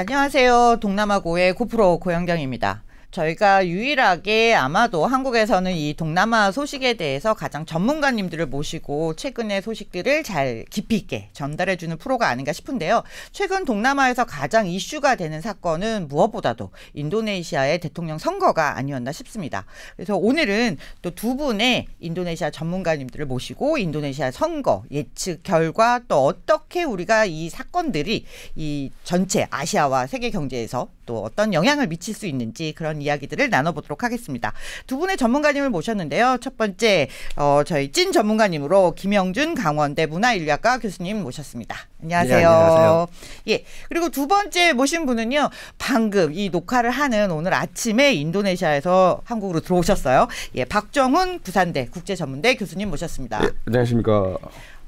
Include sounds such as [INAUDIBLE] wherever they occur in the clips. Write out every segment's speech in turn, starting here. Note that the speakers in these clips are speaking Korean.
안녕하세요. 동남아고의 고프로 고영경입니다. 저희가 유일하게 아마도 한국에서는 이 동남아 소식에 대해서 가장 전문가님들을 모시고 최근의 소식들을 잘 깊이 있게 전달해주는 프로가 아닌가 싶은데요. 최근 동남아에서 가장 이슈가 되는 사건은 무엇보다도 인도네시아의 대통령 선거가 아니었나 싶습니다. 그래서 오늘은 또 두 분의 인도네시아 전문가님들을 모시고 인도네시아 선거 예측 결과 또 어떻게 우리가 이 사건들이 이 전체 아시아와 세계 경제에서 또 어떤 영향을 미칠 수 있는지 그런 그런 이야기들을 나눠보도록 하겠습니다. 두 분의 전문가님을 모셨는데요. 첫 번째 어, 저희 찐 전문가님으로 김영준 강원대 문화인류학과 교수님 모셨습니다. 안녕하세요. 네, 안녕하세요. 예. 그리고 두 번째 모신 분은요. 방금 이 녹화를 하는 오늘 아침에 인도네시아에서 한국으로 들어오셨어요. 예, 박정훈 부산대 국제전문대 교수님 모셨습니다. 네, 안녕하십니까.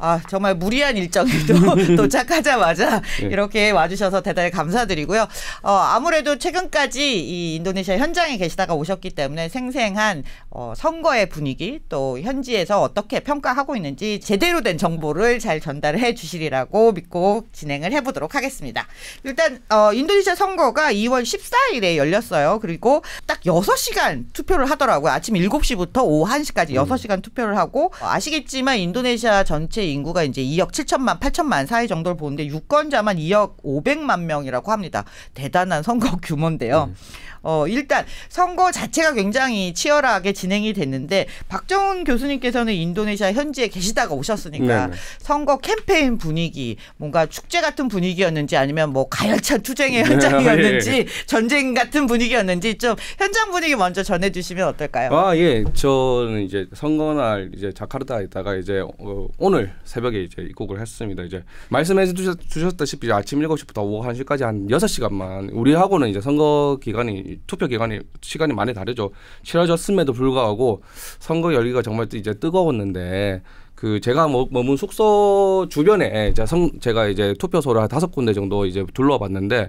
아, 정말 무리한 일정에도 [LAUGHS] 도착하자마자 네. 이렇게 와주셔서 대단히 감사드리고요. 어, 아무래도 최근까지 이 인도네시아 현장에 계시다가 오셨기 때문에 생생한 어, 선거의 분위기 또 현지에서 어떻게 평가하고 있는지 제대로 된 정보를 잘 전달해 주시리라고 믿고 진행을 해보도록 하겠습니다. 일단 어, 인도네시아 선거가 2월 14일에 열렸어요. 그리고 딱 6시간 투표를 하더라고요. 아침 7시부터 오후 1시까지 6시간 음. 투표를 하고 아시겠지만 인도네시아 전체 인구가 이제 2억 7천만, 8천만 사이 정도를 보는데 유권자만 2억 5 0 0만 명이라고 합니다. 대단한 선거 [LAUGHS] 규모인데요. 음. 어, 일단 선거 자체가 굉장히 치열하게 진행이 됐는데 박정훈 교수님께서는 인도네시아 현지에 계시다가 오셨으니까 네네. 선거 캠페인 분위기 뭔가 축제 같은 분위기였는지 아니면 뭐 가열찬 투쟁의 네. 현장이었는지 [LAUGHS] 예. 전쟁 같은 분위기였는지 좀 현장 분위기 먼저 전해주시면 어떨까요? 아 예, 저는 이제 선거날 이제 자카르타에 있다가 이제 어, 오늘 새벽에 이제 입국을 했습니다. 이제 말씀해 주셨, 다시피 아침 7시부터 오후 1시까지 한 6시간만 우리하고는 이제 선거 기간이 투표 기간이 시간이 많이 다르죠. 치러졌음에도 불구하고 선거 열기가 정말 또 이제 뜨거웠는데 그 제가 머문 숙소 주변에 제가, 성, 제가 이제 투표소를 한 다섯 군데 정도 이제 둘러봤는데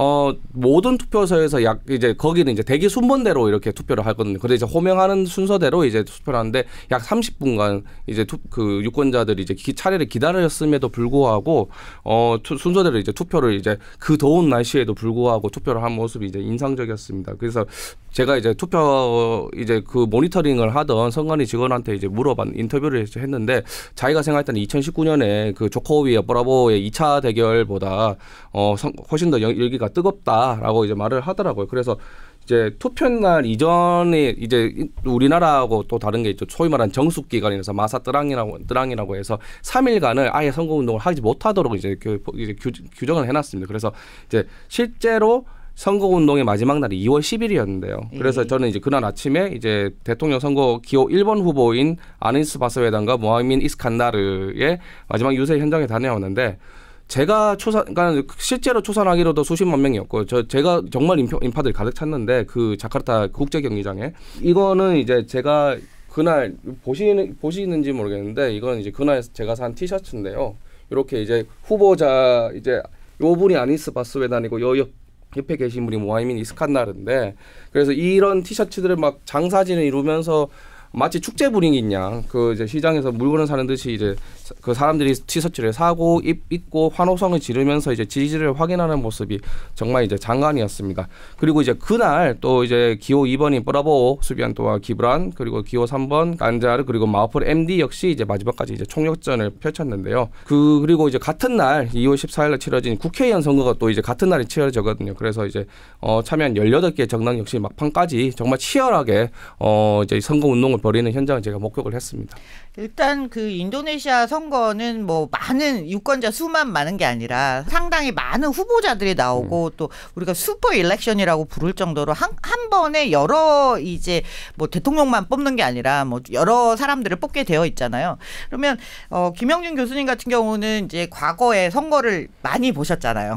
어, 모든 투표소에서 약 이제 거기는 이제 대기 순번대로 이렇게 투표를 하거든요. 그래서 이제 호명하는 순서대로 이제 투표를 하는데 약 30분간 이제 투, 그 유권자들이 이제 기, 차례를 기다렸음에도 불구하고 어, 투, 순서대로 이제 투표를 이제 그 더운 날씨에도 불구하고 투표를 한 모습이 이제 인상적이었습니다. 그래서 제가 이제 투표 이제 그 모니터링을 하던 선관위 직원한테 이제 물어봤 인터뷰를 했는데 자기가 생각할 때는 2019년에 그조코위와브라보의 2차 대결보다 어, 훨씬 더 열기가 분가 아, 뜨겁다라고 이제 말을 하더라고요. 그래서 이제 투표 날 이전에 이제 우리나라하고 또 다른 게 있죠. 소위 말한 정숙 기간이라서 마사 뜨랑이라고 뜨랑이라고 해서 3일간을 아예 선거 운동을 하지 못하도록 이제, 그, 이제 규정을 해놨습니다. 그래서 이제 실제로 선거 운동의 마지막 날이 2월 10일이었는데요. 예. 그래서 저는 이제 그날 아침에 이제 대통령 선거 기호 1번 후보인 아니스 바스회단과 모하민 이스칸다르의 마지막 유세 현장에 다녀왔는데 제가 초사, 그러니까 실제로 초산하기로도 수십만 명이었고, 저 제가 정말 인파, 인파들 가득 찼는데 그 자카르타 국제 경기장에 이거는 이제 제가 그날 보시는 보시는지 모르겠는데 이거는 이제 그날 제가 산 티셔츠인데요. 이렇게 이제 후보자 이제 요 분이 아니스 바스웨단이고 요 옆, 옆에 계신 분이 모하이민 이스칸나르인데 그래서 이런 티셔츠들을 막 장사진을 이루면서 마치 축제 분위기냐 그 이제 시장에서 물건을 사는 듯이 이제 그 사람들이 티셔츠를 사고 입, 입고 환호성을 지르면서 이제 지지를 확인하는 모습이 정말 이제 장관이었습니다. 그리고 이제 그날 또 이제 기호 2번인 브라보 수비안토와 기브란 그리고 기호 3번 간자르 그리고 마우폴 MD 역시 이제 마지막까지 이제 총력전을 펼쳤는데요. 그 그리고 이제 같은 날 2월 14일에 치러진 국회의원 선거가 또 이제 같은 날에 치러지거든요. 그래서 이제 어 참여한 18개 정당 역시 막판까지 정말 치열하게 어 이제 선거 운동을 벌이는 현장을 제가 목격을 했습니다. 일단 그 인도네시아 선 선거는 뭐 많은 유권자 수만 많은 게 아니라 상당히 많은 후보자들이 나오고 음. 또 우리가 슈퍼 일렉션이라고 부를 정도로 한, 한 번에 여러 이제 뭐 대통령만 뽑는 게 아니라 뭐 여러 사람들을 뽑게 되어 있잖아요. 그러면 어 김영준 교수님 같은 경우는 이제 과거에 선거를 많이 보셨잖아요.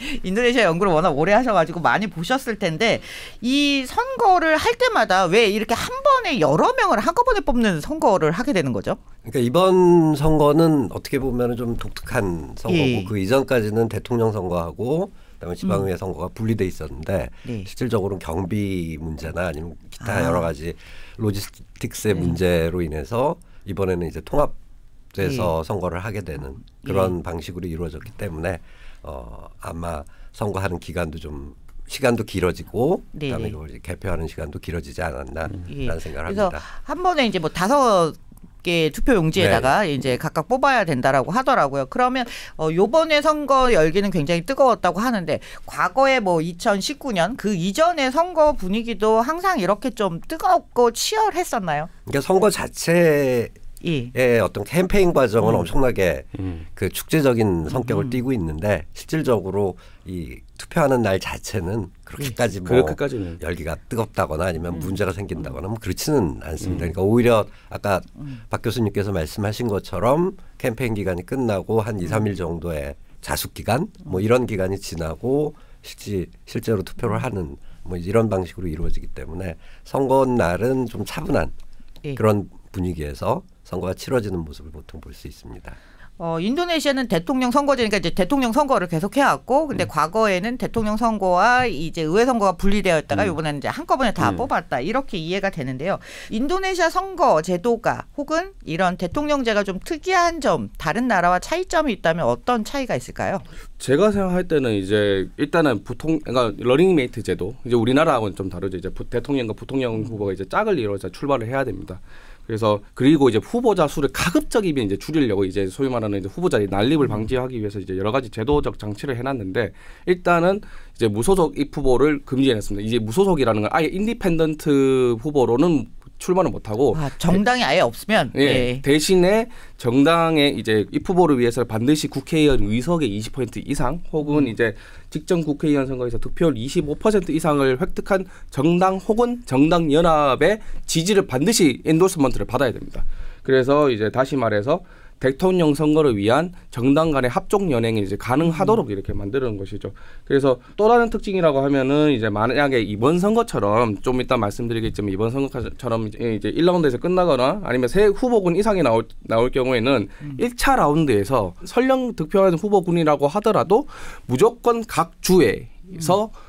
[LAUGHS] 인도네시아 연구를 워낙 오래 하셔가지고 많이 보셨을 텐데 이 선거를 할 때마다 왜 이렇게 한 번에 여러 명을 한꺼번에 뽑는 선거를 하게 되는 거죠? 그러니까 이번 선거는 어떻게 보면 좀 독특한 선거고 예. 그 이전까지는 대통령 선거하고 그다음에 음. 지방의회 음. 선거가 분리돼 있었는데 네. 실질적으로는 경비 문제나 아니면 기타 아. 여러 가지 로지스틱스의 네. 문제로 인해서 이번에는 이제 통합돼서 네. 선거를 하게 되는 그런 방식으로 이루어졌기 때문에 어, 아마 선거하는 기간도 좀 시간도 길어지고 네 그다음에 이걸 개표하는 시간도 길어지지 않았나라는 음. 예. 생각을 합니다. 그래서 한 번에 이제 뭐 다섯 개 투표 용지에다가 네. 이제 각각 뽑아야 된다라고 하더라고요. 그러면 어 요번에 선거 열기는 굉장히 뜨거웠다고 하는데 과거에 뭐 2019년 그 이전의 선거 분위기도 항상 이렇게 좀 뜨겁고 치열했었나요? 그러니까 선거 자체 예. 예. 어떤 캠페인 과정은 음. 엄청나게 음. 그 축제적인 성격을 음. 띠고 있는데 실질적으로 이 투표하는 날 자체는 그렇게까지 예. 뭐 열기가 뜨겁다거나 아니면 음. 문제가 생긴다거나 뭐 그렇지는 않습니다. 음. 그러니까 오히려 아까 음. 박 교수님께서 말씀하신 것처럼 캠페인 기간이 끝나고 한이삼일 정도의 자숙 기간 뭐 이런 기간이 지나고 실제 실제로 투표를 하는 뭐 이런 방식으로 이루어지기 때문에 선거 날은 좀 차분한 예. 그런 분위기에서 선거가 치러지는 모습을 보통 볼 수 있습니다. 어, 인도네시아는 대통령 선거제니까 이제 대통령 선거를 계속 해왔고, 근데 음. 과거에는 대통령 선거와 이제 의회 선거가 분리되어 다가 음. 이번에는 이제 한꺼번에 다 음. 뽑았다. 이렇게 이해가 되는데요. 인도네시아 선거 제도가 혹은 이런 대통령제가 좀 특이한 점, 다른 나라와 차이점이 있다면 어떤 차이가 있을까요? 제가 생각할 때는 이제 일단은 보통, 그러니까 러닝메이트 제도, 이제 우리나라하고는 좀 다르죠. 이제 대통령과 부통령 후보가 이제 짝을 이뤄서 출발을 해야 됩니다. 그래서 그리고 이제 후보자 수를 가급적이면 이제 줄이려고 이제 소위 말하는 이제 후보자의 난립을 방지하기 위해서 이제 여러 가지 제도적 장치를 해놨는데 일단은 이제 무소속 입 후보를 금지해놨습니다. 이제 무소속이라는 건 아예 인디펜던트 후보로는 출마는 못하고 아, 정당이 아예 없으면 예, 예. 대신에 정당의 이제 입 후보를 위해서 반드시 국회의원 의석의 20% 이상 혹은 음. 이제 직전 국회의원 선거에서 득표율 25% 이상을 획득한 정당 혹은 정당 연합의 지지를 반드시 엔도스먼트를 받아야 됩니다. 그래서 이제 다시 말해서 대통령 선거를 위한 정당 간의 합종 연행이 이제 가능하도록 음. 이렇게 만드는 것이죠. 그래서 또 다른 특징이라고 하면은 이제 만약에 이번 선거처럼 좀 이따 말씀드리겠지만 이번 선거처럼 이제 1라운드에서 예, 끝나거나 아니면 새 후보군 이상이 나올 나올 경우에는 음. 1차 라운드에서 설령 득표한 후보군이라고 하더라도 무조건 각 주에서 음.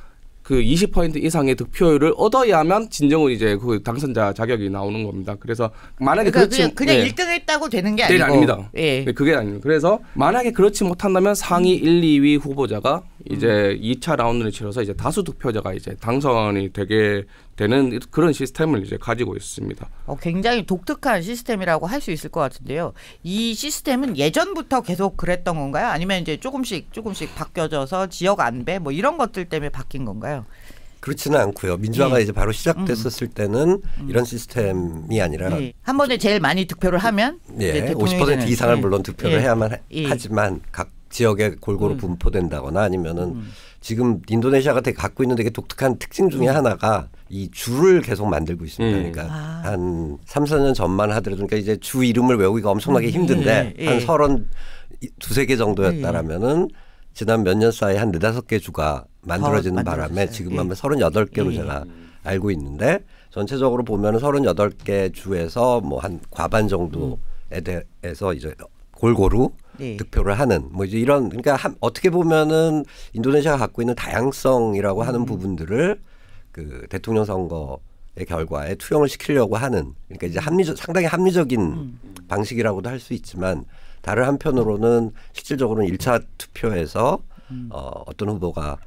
그20% 이상의 득표율을 얻어야만 진정으로 이제 그 당선자 자격이 나오는 겁니다. 그래서 만약에 그러니까 그렇지, 그냥, 그냥 예. 1등 했다고 되는 게 아니고 아닙니다. 예. 네, 그게 아니에요. 그래서 만약에 그렇지 못한다면 상위 1, 2위 후보자가 이제 음. 2차 라운드를 치러서 이제 다수 득표자가 이제 당선이 되게 되는 그런 시스템을 이제 가지고 있습니다. 어, 굉장히 독특한 시스템이라고 할 수 있을 것 같은데요. 이 시스템은 예전부터 계속 그랬던 건가요? 아니면 이제 조금씩 조금씩 바뀌어져서 지역 안배 뭐 이런 것들 때문에 바뀐 건가요? 그렇지는 않고요. 민주화가 예. 이제 바로 시작됐었을 음. 때는 음. 이런 시스템이 아니라 예. 한 번에 제일 많이 득표를 하면 예. 50% 이상을 예. 물론 득표를 예. 해야만 예. 하지만 각 지역에 골고루 음. 분포된다거나 아니면은 음. 지금 인도네시아가 되게 갖고 있는 되게 독특한 특징 중에 음. 하나가 이 주를 계속 만들고 있습니다. 예. 그러니까 아. 한 3, 4년 전만 하더라도 그러니까 이제 주 이름을 외우기가 엄청나게 음. 힘든데 예. 예. 한 예. 서른 두세 개 정도였다라면은 예, 예. 지난 몇 년 사이에 한 네다섯 개 주가 만들어지는 어, 바람에 지금 하면 서른여덟 개로 제가 알고 있는데 전체적으로 보면은 서른여덟 개 주에서 뭐 한 과반 정도에 대해서 이제 골고루 네. 득표를 하는 뭐 이제 이런 그러니까 한, 어떻게 보면은 인도네시아가 갖고 있는 다양성이라고 하는 음. 부분들을 그 대통령 선거의 결과에 투영을 시키려고 하는 그러니까 이제 음. 합리적 상당히 합리적인 음. 방식이라고도 할 수 있지만 다른 한편으로는 실질적으로는 1차 투표에서 음. 어, 어떤 후보가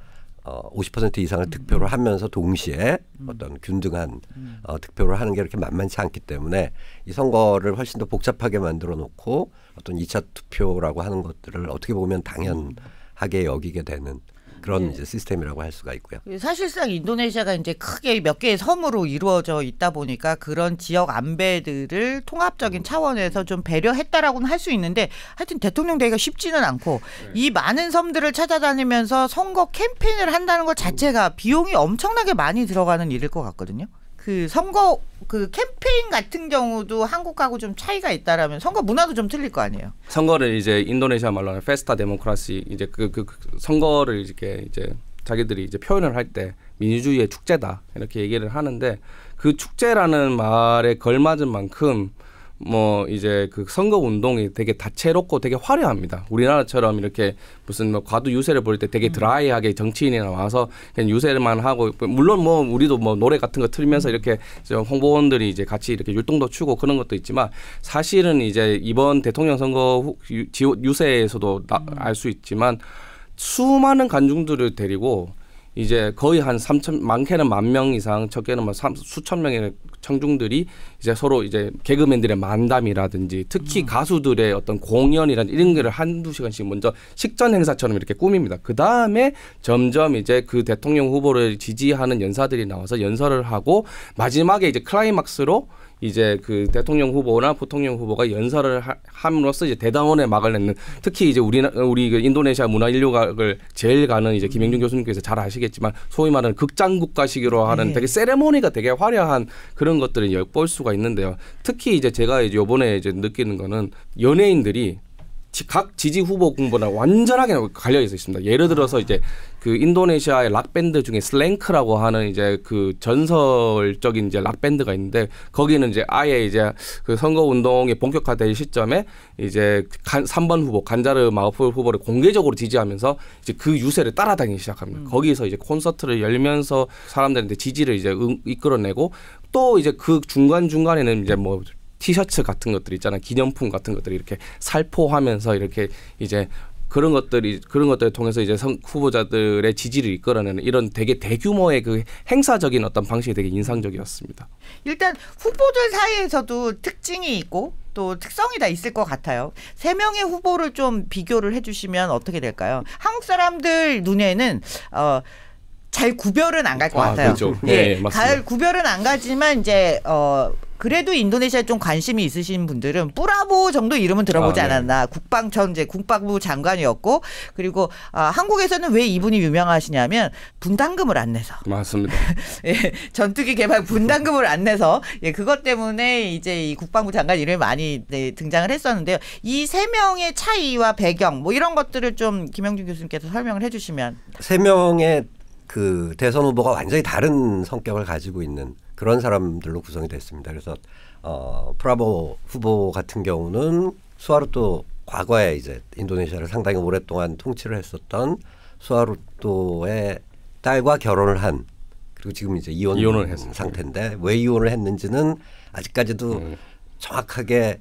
어, 50% 이상을 음. 득표를 하면서 동시에 음. 어떤 균등한 음. 어, 득표를 하는 게 이렇게 만만치 않기 때문에 이 선거를 훨씬 더 복잡하게 만들어 놓고 어떤 이차 투표라고 하는 것들을 어떻게 보면 당연하게 여기게 되는 그런 네. 이제 시스템이라고 할 수가 있고요. 예, 사실상 인도네시아가 이제 크게 몇 개의 섬으로 이루어져 있다 보니까 그런 지역 안배들을 통합적인 차원에서 좀 배려했다라고는 할 수 있는데 하여튼 대통령 되기가 쉽지는 않고 네. 이 많은 섬들을 찾아다니면서 선거 캠페인을 한다는 것 자체가 비용이 엄청나게 많이 들어가는 일일 것 같거든요. 그 선거 그 캠페인 같은 경우도 한국하고 좀 차이가 있다라면 선거 문화도 좀 틀릴 거 아니에요. 선거를 이제 인도네시아 말로 하는 페스타 데모크라시 이제 그, 그, 그 선거를 이렇게 이제 자기들이 이제 표현을 할 때 민주주의의 축제다 이렇게 얘기를 하는데 그 축제라는 말에 걸맞은 만큼 뭐 이제 그 선거 운동이 되게 다채롭고 되게 화려합니다. 우리나라처럼 이렇게 무슨 뭐 과도 유세를 볼 때 되게 음. 드라이하게 정치인이 나와서 그냥 유세만 하고 물론 뭐 우리도 뭐 노래 같은 거 틀면서 음. 이렇게 홍보원들이 이제 같이 이렇게 율동도 추고 그런 것도 있지만 사실은 이제 이번 대통령 선거 유세에서도 음. 알수 있지만 수많은 관중들을 데리고 이제 거의 한 3천 많게는 만 명 이상 적게는 뭐 수천 명의 청중들이 이제 서로 이제 개그맨들의 만담이라든지 특히 음. 가수들의 어떤 공연이라든지 이런 거를 한두 시간씩 먼저 식전 행사처럼 이렇게 꾸밉니다. 그 다음에 점점 이제 그 대통령 후보를 지지하는 연사들이 나와서 연설을 하고 마지막에 이제 클라이막스로 이제 그 대통령 후보나 부통령 후보가 연설을 함으로써 이제 대당원의 막을 내는 특히 이제 우리 우리 그 인도네시아 문화 인류학을 제일 가는 이제 김영준 음. 교수님께서 잘 아시겠지만 소위 말하는 극장 국가식으로 하는 네. 되게 세레모니가 되게 화려한 그런 이런 것들을 엿볼 수가 있는데요. 특히 이제 제가 이제 요번에 이제 느끼는 거는 연예인들이 각 지지 후보 공보랑 완전하게 갈려 져 있습니다. 예를 들어서 이제 그 인도네시아의 락 밴드 중에 슬랭크라고 하는 이제 그 전설적인 이제 락 밴드가 있는데 거기는 이제 아예 이제 그 선거 운동이 본격화될 시점에 이제 3번 후보 간자르 마우폴 후보를 공개적으로 지지하면서 이제 그 유세를 따라다니기 시작합니다. 음. 거기서 이제 콘서트를 열면서 사람들한테 지지를 이제 이끌어내고 또 이제 그 중간 중간에는 이제 뭐 티셔츠 같은 것들 있잖아요. 기념품 같은 것들이 렇게 살포하면서 이렇게 이제 그런 것들이 그런 것들을 통해서 이제 선, 후보자들의 지지를 이끌어내는 이런 되게 대규모의 그 행사적인 어떤 방식이 되게 인상적이었습니다. 일단 후보들 사이에서도 특징이 있고 또 특성이 다 있을 것 같아요. 세 명의 후보를 좀 비교를 해주시면 어떻게 될까요? 한국 사람들 눈에는 어. 잘 구별은 안 갈것 아, 같아요. 그렇죠. 예, 네, 네, 잘 구별은 안 가지만 이제 어 그래도 인도네시아에 좀 관심이 있으신 분들은 뿌라보 정도 이름은 들어보지 아, 네. 않았나. 국방청 제 국방부 장관이었고 그리고 아, 한국에서는 왜 이분이 유명하시냐면 분담금을 안 내서. 맞습니다. [LAUGHS] 예, 전투기 개발 분담금을 안 내서 예, 그것 때문에 이제 이 국방부 장관 이름이 많이 네, 등장을 했었는데요. 이 세 명의 차이와 배경 뭐 이런 것들을 좀 김영준 교수님께서 설명을 해주시면. 세 명의 그 대선 후보가 완전히 다른 성격을 가지고 있는 그런 사람들로 구성이 됐습니다. 그래서 어, 프라보 후보 같은 경우는 수하루또 과거에 이제 인도네시아를 상당히 오랫동안 통치를 했었던 수하루또의 딸과 결혼을 한 그리고 지금 이제 이혼 이혼을 했습니다. 상태인데 왜 이혼을 했는지는 아직까지도 음. 정확하게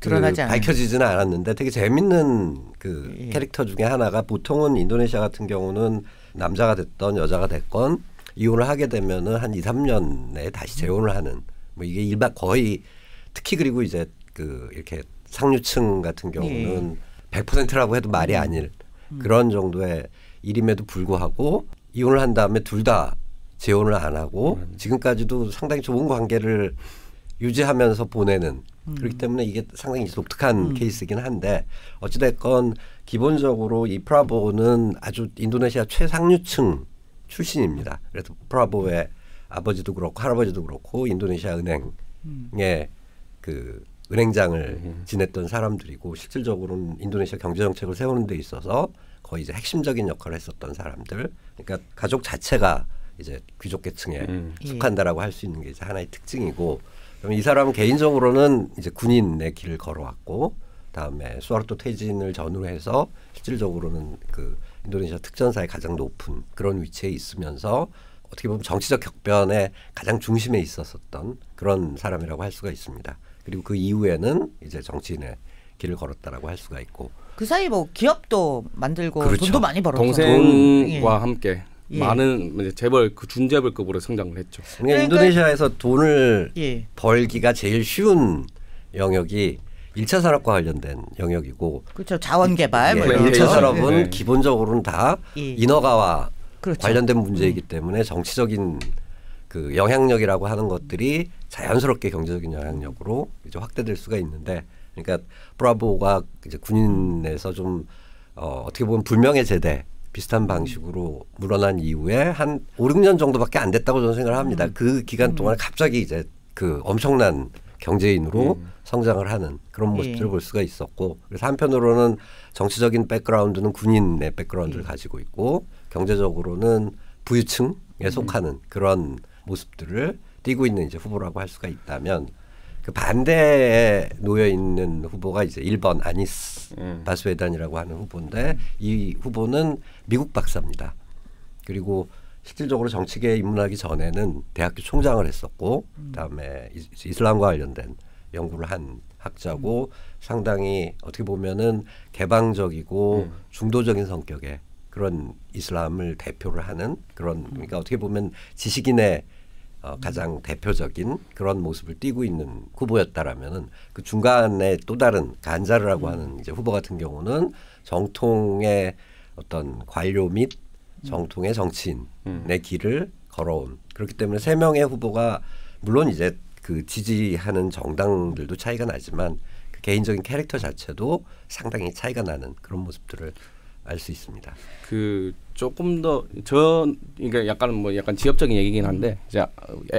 그 밝혀지지는 않았는데 되게 재밌는 그 예. 캐릭터 중에 하나가 보통은 인도네시아 같은 경우는 남자가 됐던 여자가 됐건 이혼을 하게 되면은 한 2, 3년에 내 다시 재혼을 하는 뭐 이게 일반 거의 특히 그리고 이제 그 이렇게 상류층 같은 네. 경우는 네. 100%라고 해도 말이 음. 아닐 음. 그런 정도의 일임에도 불구하고 이혼을 한 다음에 둘 다 재혼을 안 하고 음. 지금까지도 상당히 좋은 관계를 유지하면서 보내는 음. 그렇기 때문에 이게 상당히 독특한 음. 케이스긴 한데 어찌됐건 기본적으로 이 프라보는 아주 인도네시아 최상류층 출신입니다. 그래서 프라보의 아버지도 그렇고 할아버지도 그렇고 인도네시아 은행의 그 은행장을 음. 지냈던 사람들이고 실질적으로는 인도네시아 경제 정책을 세우는 데 있어서 거의 이제 핵심적인 역할을 했었던 사람들. 그러니까 가족 자체가 이제 귀족 계층에 음. 예. 속한다라고 할 수 있는 게 이제 하나의 특징이고 그러이사람 개인적으로는 이제 군인의 길을 걸어왔고 다음에 수하르토 퇴진을 전후 해서 실질적으로는 그 인도네시아 특전사의 가장 높은 그런 위치에 있으면서 어떻게 보면 정치적 격변의 가장 중심에 있었었던 그런 사람이라고 할 수가 있습니다. 그리고 그 이후에는 이제 정치인의 길을 걸었다라고 할 수가 있고 그 사이 뭐 기업도 만들고 그렇죠. 돈도 많이 벌었죠. 동생과 예. 함께 예. 많은 재벌 그 준재벌급으로 성장을 했죠. 그러니까, 그러니까 인도네시아에서 돈을 예. 벌기가 제일 쉬운 영역이 일차 산업과 관련된 영역이고 그렇죠. 자원 개발 뭐 예, 1차 산업은 기본적으로는 다 예. 인허가와 그렇죠. 관련된 문제이기 음. 때문에 정치적인 그 영향력이라고 하는 것들이 자연스럽게 경제적인 영향력으로 이제 확대될 수가 있는데 그러니까 브라보가 이제 군인에서 좀 어, 어떻게 보면 불명예 제대 비슷한 방식으로 물러난 이후에 한 5, 6년 정도밖에 안 됐다고 저는 생각을 합니다. 음. 그 기간 동안 음. 갑자기 이제 그 엄청난 경제인으로 음. 성장을 하는 그런 예. 모습들을 예. 볼 수가 있었고 그래서 한편으로는 정치적인 백그라운드는 군인의 백그라운드를 예. 가지고 있고 경제적으로는 부유층에 음. 속하는 그런 모습들을 띄고 있는 이제 후보라고 할 수가 있다면 그 반대에 놓여 있는 후보가 이제 1번 아니스 음. 바스웨단이라고 하는 후보인데 이 후보는 미국 박사입니다. 그리고 실질적으로 정치계에 입문하기 전에는 대학교 총장을 했었고 음. 그다음에 이슬람과 관련된 연구를 한 학자고 음. 상당히 어떻게 보면은 개방적이고 음. 중도적인 성격의 그런 이슬람을 대표를 하는 그런 음. 그러니까 어떻게 보면 지식인의 어, 가장 음. 대표적인 그런 모습을 띠고 있는 후보였다라면은 그 중간에 또 다른 간자르라고 음. 하는 이제 후보 같은 경우는 정통의 어떤 관료 및 정통의 정치인의 음. 길을 걸어온 그렇기 때문에 세 명의 후보가 물론 이제 그 지지하는 정당들도 차이가 나지만 그 개인적인 캐릭터 자체도 상당히 차이가 나는 그런 모습들을 알 수 있습니다. 그 조금 더저 그러니까 약간 뭐 약간 지엽적인 얘기긴 한데 음. 이제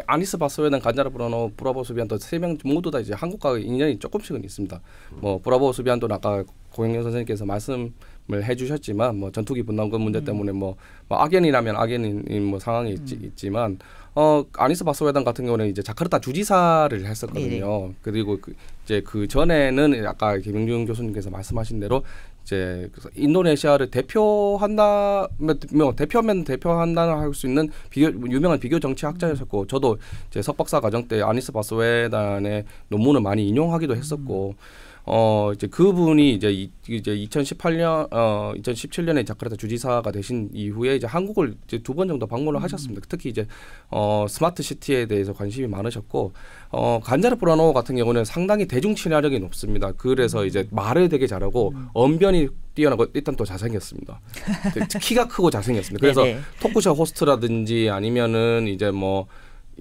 아니스 바스웨덴 간자르 브라노 브라보 수비안도 세 명 모두 다 이제 한국과 인연이 조금씩은 있습니다. 음. 뭐 브라보 수비안도 아까 고영현 선생님께서 말씀 해주셨지만 뭐 전투기 분담금 그 문제 음. 때문에 뭐, 뭐, 악연이라면 악연인 뭐 상황이 음. 있지, 만어 아니스 바스회단 같은 경우는 이제 자카르타 주지사를 했었거든요. 네네. 네. 그리고 그, 이제 그 전에는 아까 김영준 교수님께서 말씀하신 대로 이제 인도네시아를 대표한다 뭐, 뭐 대표면 대표한다는 할 수 있는 비교, 유명한 비교 정치학자였었고 음. 저도 제 석박사 과정 때 아니스 바소 회담의 논문을 많이 인용하기도 했었고. 음. 어 이제 그분이 이제 이, 이제 2018년 어 2017년에 자카르타 주지사가 되신 이후에 이제 한국을 이제 두 번 정도 방문을 음. 하셨습니다. 특히 이제 어 스마트 시티에 대해서 관심이 많으셨고 어 간자르 브라노 같은 경우는 상당히 대중 친화력이 높습니다. 그래서 음. 이제 말을 되게 잘하고 음. 언변이 뛰어나고 일단 또 잘생겼습니다. [LAUGHS] 키가 크고 잘생겼습니다. 그래서 토크쇼 호스트라든지 아니면은 이제 뭐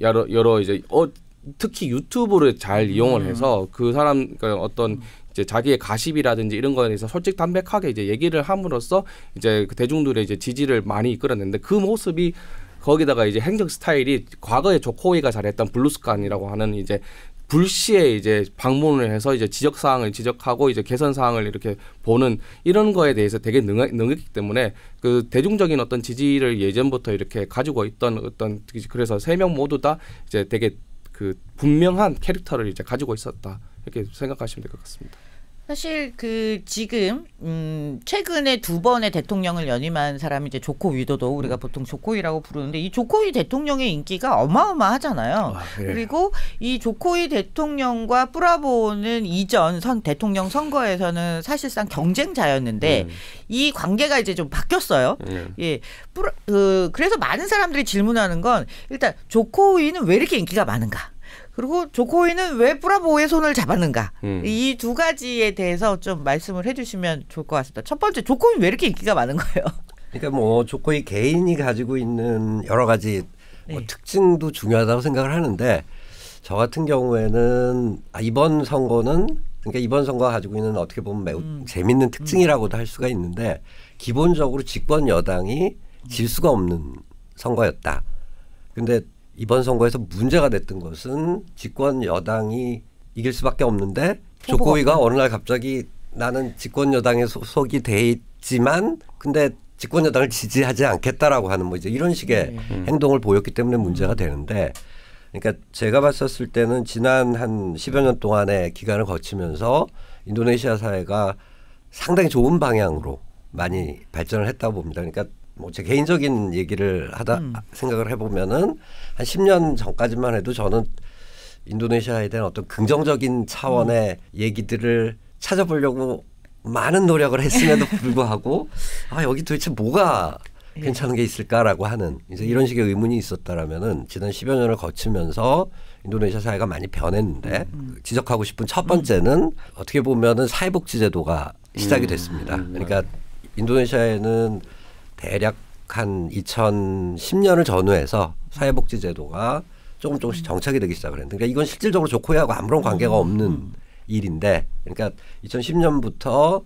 여러 여러 이제 어 특히 유튜브를 잘 이용을 음. 해서 그 사람 그러니까 어떤 이제 자기의 가십이라든지 이런 거에 대해서 솔직 담백하게 이제 얘기를 함으로써 이제 그 대중들의 이제 지지를 많이 이끌었는데 그 모습이 거기다가 이제 행정 스타일이 과거에 조코이가 잘했던 블루스칸이라고 하는 이제 불시에 이제 방문을 해서 이제 지적 사항을 지적하고 이제 개선 사항을 이렇게 보는 이런 거에 대해서 되게 능했기 때문에 그 대중적인 어떤 지지를 예전부터 이렇게 가지고 있던 어떤 그래서 세 명 모두 다 이제 되게 그 분명한 캐릭터를 이제 가지고 있었다 이렇게 생각하시면 될 것 같습니다. 사실 그 지금 음 최근에 두 번의 대통령을 연임한 사람이 이제 조코 위도도 우리가 음. 보통 조코이라고 부르는데 이 조코이 대통령의 인기가 어마어마하잖아요. 아, 예. 그리고 이 조코이 대통령과 뿌라보는 이전 선 대통령 선거에서는 사실상 경쟁자였는데 음. 이 관계가 이제 좀 바뀌었어요. 음. 예. 뿌라, 그 그래서 많은 사람들이 질문하는 건 일단 조코이는 왜 이렇게 인기가 많은가? 그리고 조코이는 왜 브라보의 손을 잡았는가 음. 이두 가지에 대해서 좀 말씀을 해주시면 좋을 것 같습니다. 첫 번째 조코이 왜 이렇게 인기가 많은 거예요? [LAUGHS] 그러니까 뭐 조코이 개인이 가지고 있는 여러 가지 뭐 네. 특징도 중요하다고 생각을 하는데 저 같은 경우에는 아, 이번 선거는 그러니까 이번 선거가 지고 있는 어떻게 보면 매우 음. 재밌는 특징이라고도 음. 할 수가 있는데 기본적으로 집권 여당이 질 수가 없는 선거였다. 근데 이번 선거에서 문제가 됐던 것은 집권 여당이 이길 수밖에 없는데 조코위가 어느 날 갑자기 나는 집권 여당에 소속이 돼 있지만 근데 집권 여당을 지지하지 않겠다라고 하는 뭐 이제 이런 식의 네. 음. 행동을 보였기 때문에 문제가 되는데 그러니까 제가 봤었을 때는 지난 한십여년 동안의 기간을 거치면서 인도네시아 사회가 상당히 좋은 방향으로 많이 발전을 했다고 봅니다. 그러니까 뭐제 개인적인 얘기를 하다 음. 생각을 해보면은 한 10년 전까지만 해도 저는 인도네시아에 대한 어떤 긍정적인 차원의 음. 얘기들을 찾아보려고 많은 노력을 했음에도 [LAUGHS] 불구하고 아 여기 도대체 뭐가 예. 괜찮은 게 있을까라고 하는 이제 이런 식의 의문이 있었다라면은 지난 10여 년을 거치면서 인도네시아 사회가 많이 변했는데 음. 음. 지적하고 싶은 첫 번째는 어떻게 보면은 사회복지제도가 시작이 음. 됐습니다. 음, 그러니까 인도네시아에는 대략 한 2010년을 전후해서 사회복지제도가 조금 조금씩 정착이 되기 시작을 했는데 그러니까 이건 실질적으로 조코야하고 아무런 관계가 음. 없는 일인데 그러니까 2010년부터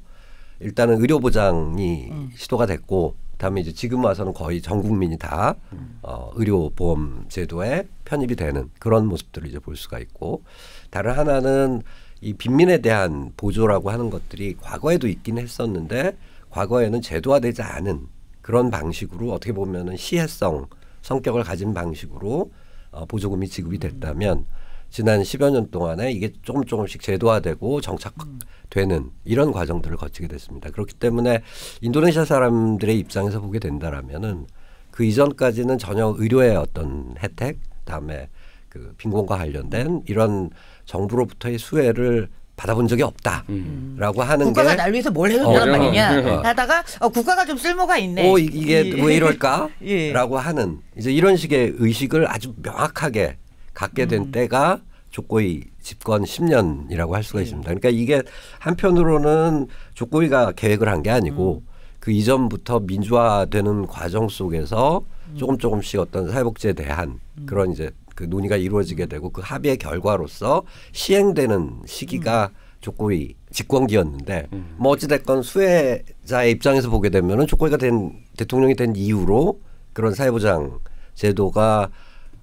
일단은 의료 보장이 음. 시도가 됐고 그다음에 이제 지금 와서는 거의 전 국민이 다 음. 어, 의료 보험 제도에 편입이 되는 그런 모습들을 이제 볼 수가 있고 다른 하나는 이 빈민에 대한 보조라고 하는 것들이 과거에도 있긴 했었는데 과거에는 제도화되지 않은 그런 방식으로 어떻게 보면은 시혜성 성격을 가진 방식으로 어, 보조금이 지급이 됐다면 지난 10여 년 동안에 이게 조금 조금씩 제도화되고 정착되는 음. 이런 과정들을 거치게 됐습니다. 그렇기 때문에 인도네시아 사람들의 입장에서 보게 된다라면은 그 이전까지는 전혀 의료의 어떤 혜택, 다음에 그 빈곤과 관련된 이런 정부로부터의 수혜를 받아본 적이 없다라고 음. 하는 국가가 게, 날 위해서 뭘해준다 어, 말이냐 어. 하다가 어, 국가가 좀 쓸모가 있네. 오 어, 이, 게왜 이럴까라고 [LAUGHS] 예. 하는 이제 이런 식의 의식을 아주 명확하게 갖게 된 음. 때가 조꼬이 집권 10년이라고 할 수가 예. 있습니다. 그러니까 이게 한편으로는 조꼬이가 계획을 한 게 아니고 음. 그 이전부터 민주화되는 과정 속에서 음. 조금 조금씩 어떤 사회복지에 대한 음. 그런 이제 그 논의가 이루어지게 되고 그 합의의 결과로서 시행되는 시기가 음. 조꼬이 집권기였는데 음. 뭐 어찌됐건 수혜자의 입장에서 보게 되면은 조꼬이가 된 대통령이 된 이후로 그런 사회보장 제도가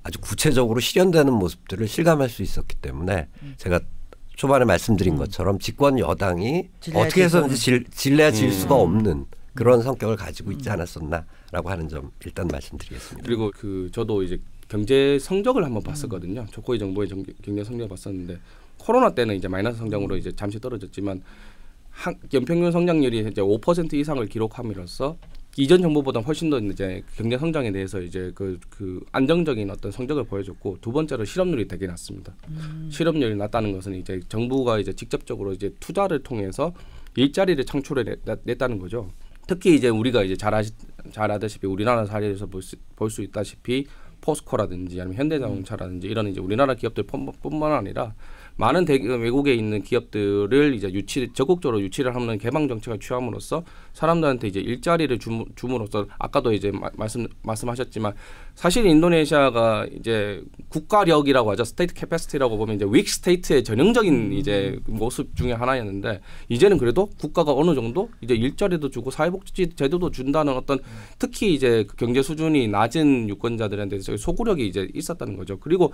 아주 구체적으로 실현되는 모습들을 실감할 수 있었기 때문에 음. 제가 초반에 말씀드린 음. 것처럼 집권 여당이 어떻게 해서든지 질, 내레야질 음. 수가 없는 그런 음. 성격을 가지고 있지 않았었나라고 하는 점 일단 말씀드리겠습니다. 그리고 그 저도 이제 경제 성적을 한번 봤었거든요. 음. 조코이 정부의 정, 경제 성적을 봤었는데 코로나 때는 이제 마이너스 성장으로 이제 잠시 떨어졌지만 한, 연평균 성장률이 이제 5% 이상을 기록함으로써 이전 정부보다 훨씬 더 이제 경제 성장에 대해서 이제 그, 그 안정적인 어떤 성적을 보여줬고 두 번째로 실업률이 되게 낮습니다. 음. 실업률이 낮다는 것은 이제 정부가 이제 직접적으로 이제 투자를 통해서 일자리를 창출해 냈다는 거죠. 특히 이제 우리가 이제 잘 아시 잘 아다시피 우리나라 사례에서 볼수 볼수 있다시피 포스코라든지 아니면 현대자동차라든지 이런 이제 우리나라 기업들 뿐만 아니라 많은 대, 외국에 있는 기업들을 이제 유치 적극적으로 유치를 하는 개방 정책을 취함으로써 사람들한테 이제 일자리를 주, 줌으로써 아까도 이제 마, 말씀 말씀하셨지만 사실 인도네시아가 이제 국가력이라고 하죠 스테이트 캐패시티라고 보면 이제 윅 스테이트의 전형적인 음. 이제 모습 중에 하나였는데 이제는 그래도 국가가 어느 정도 이제 일자리도 주고 사회복지 제도도 준다는 어떤 특히 이제 그 경제 수준이 낮은 유권자들한테 소구력이 이제 있었다는 거죠 그리고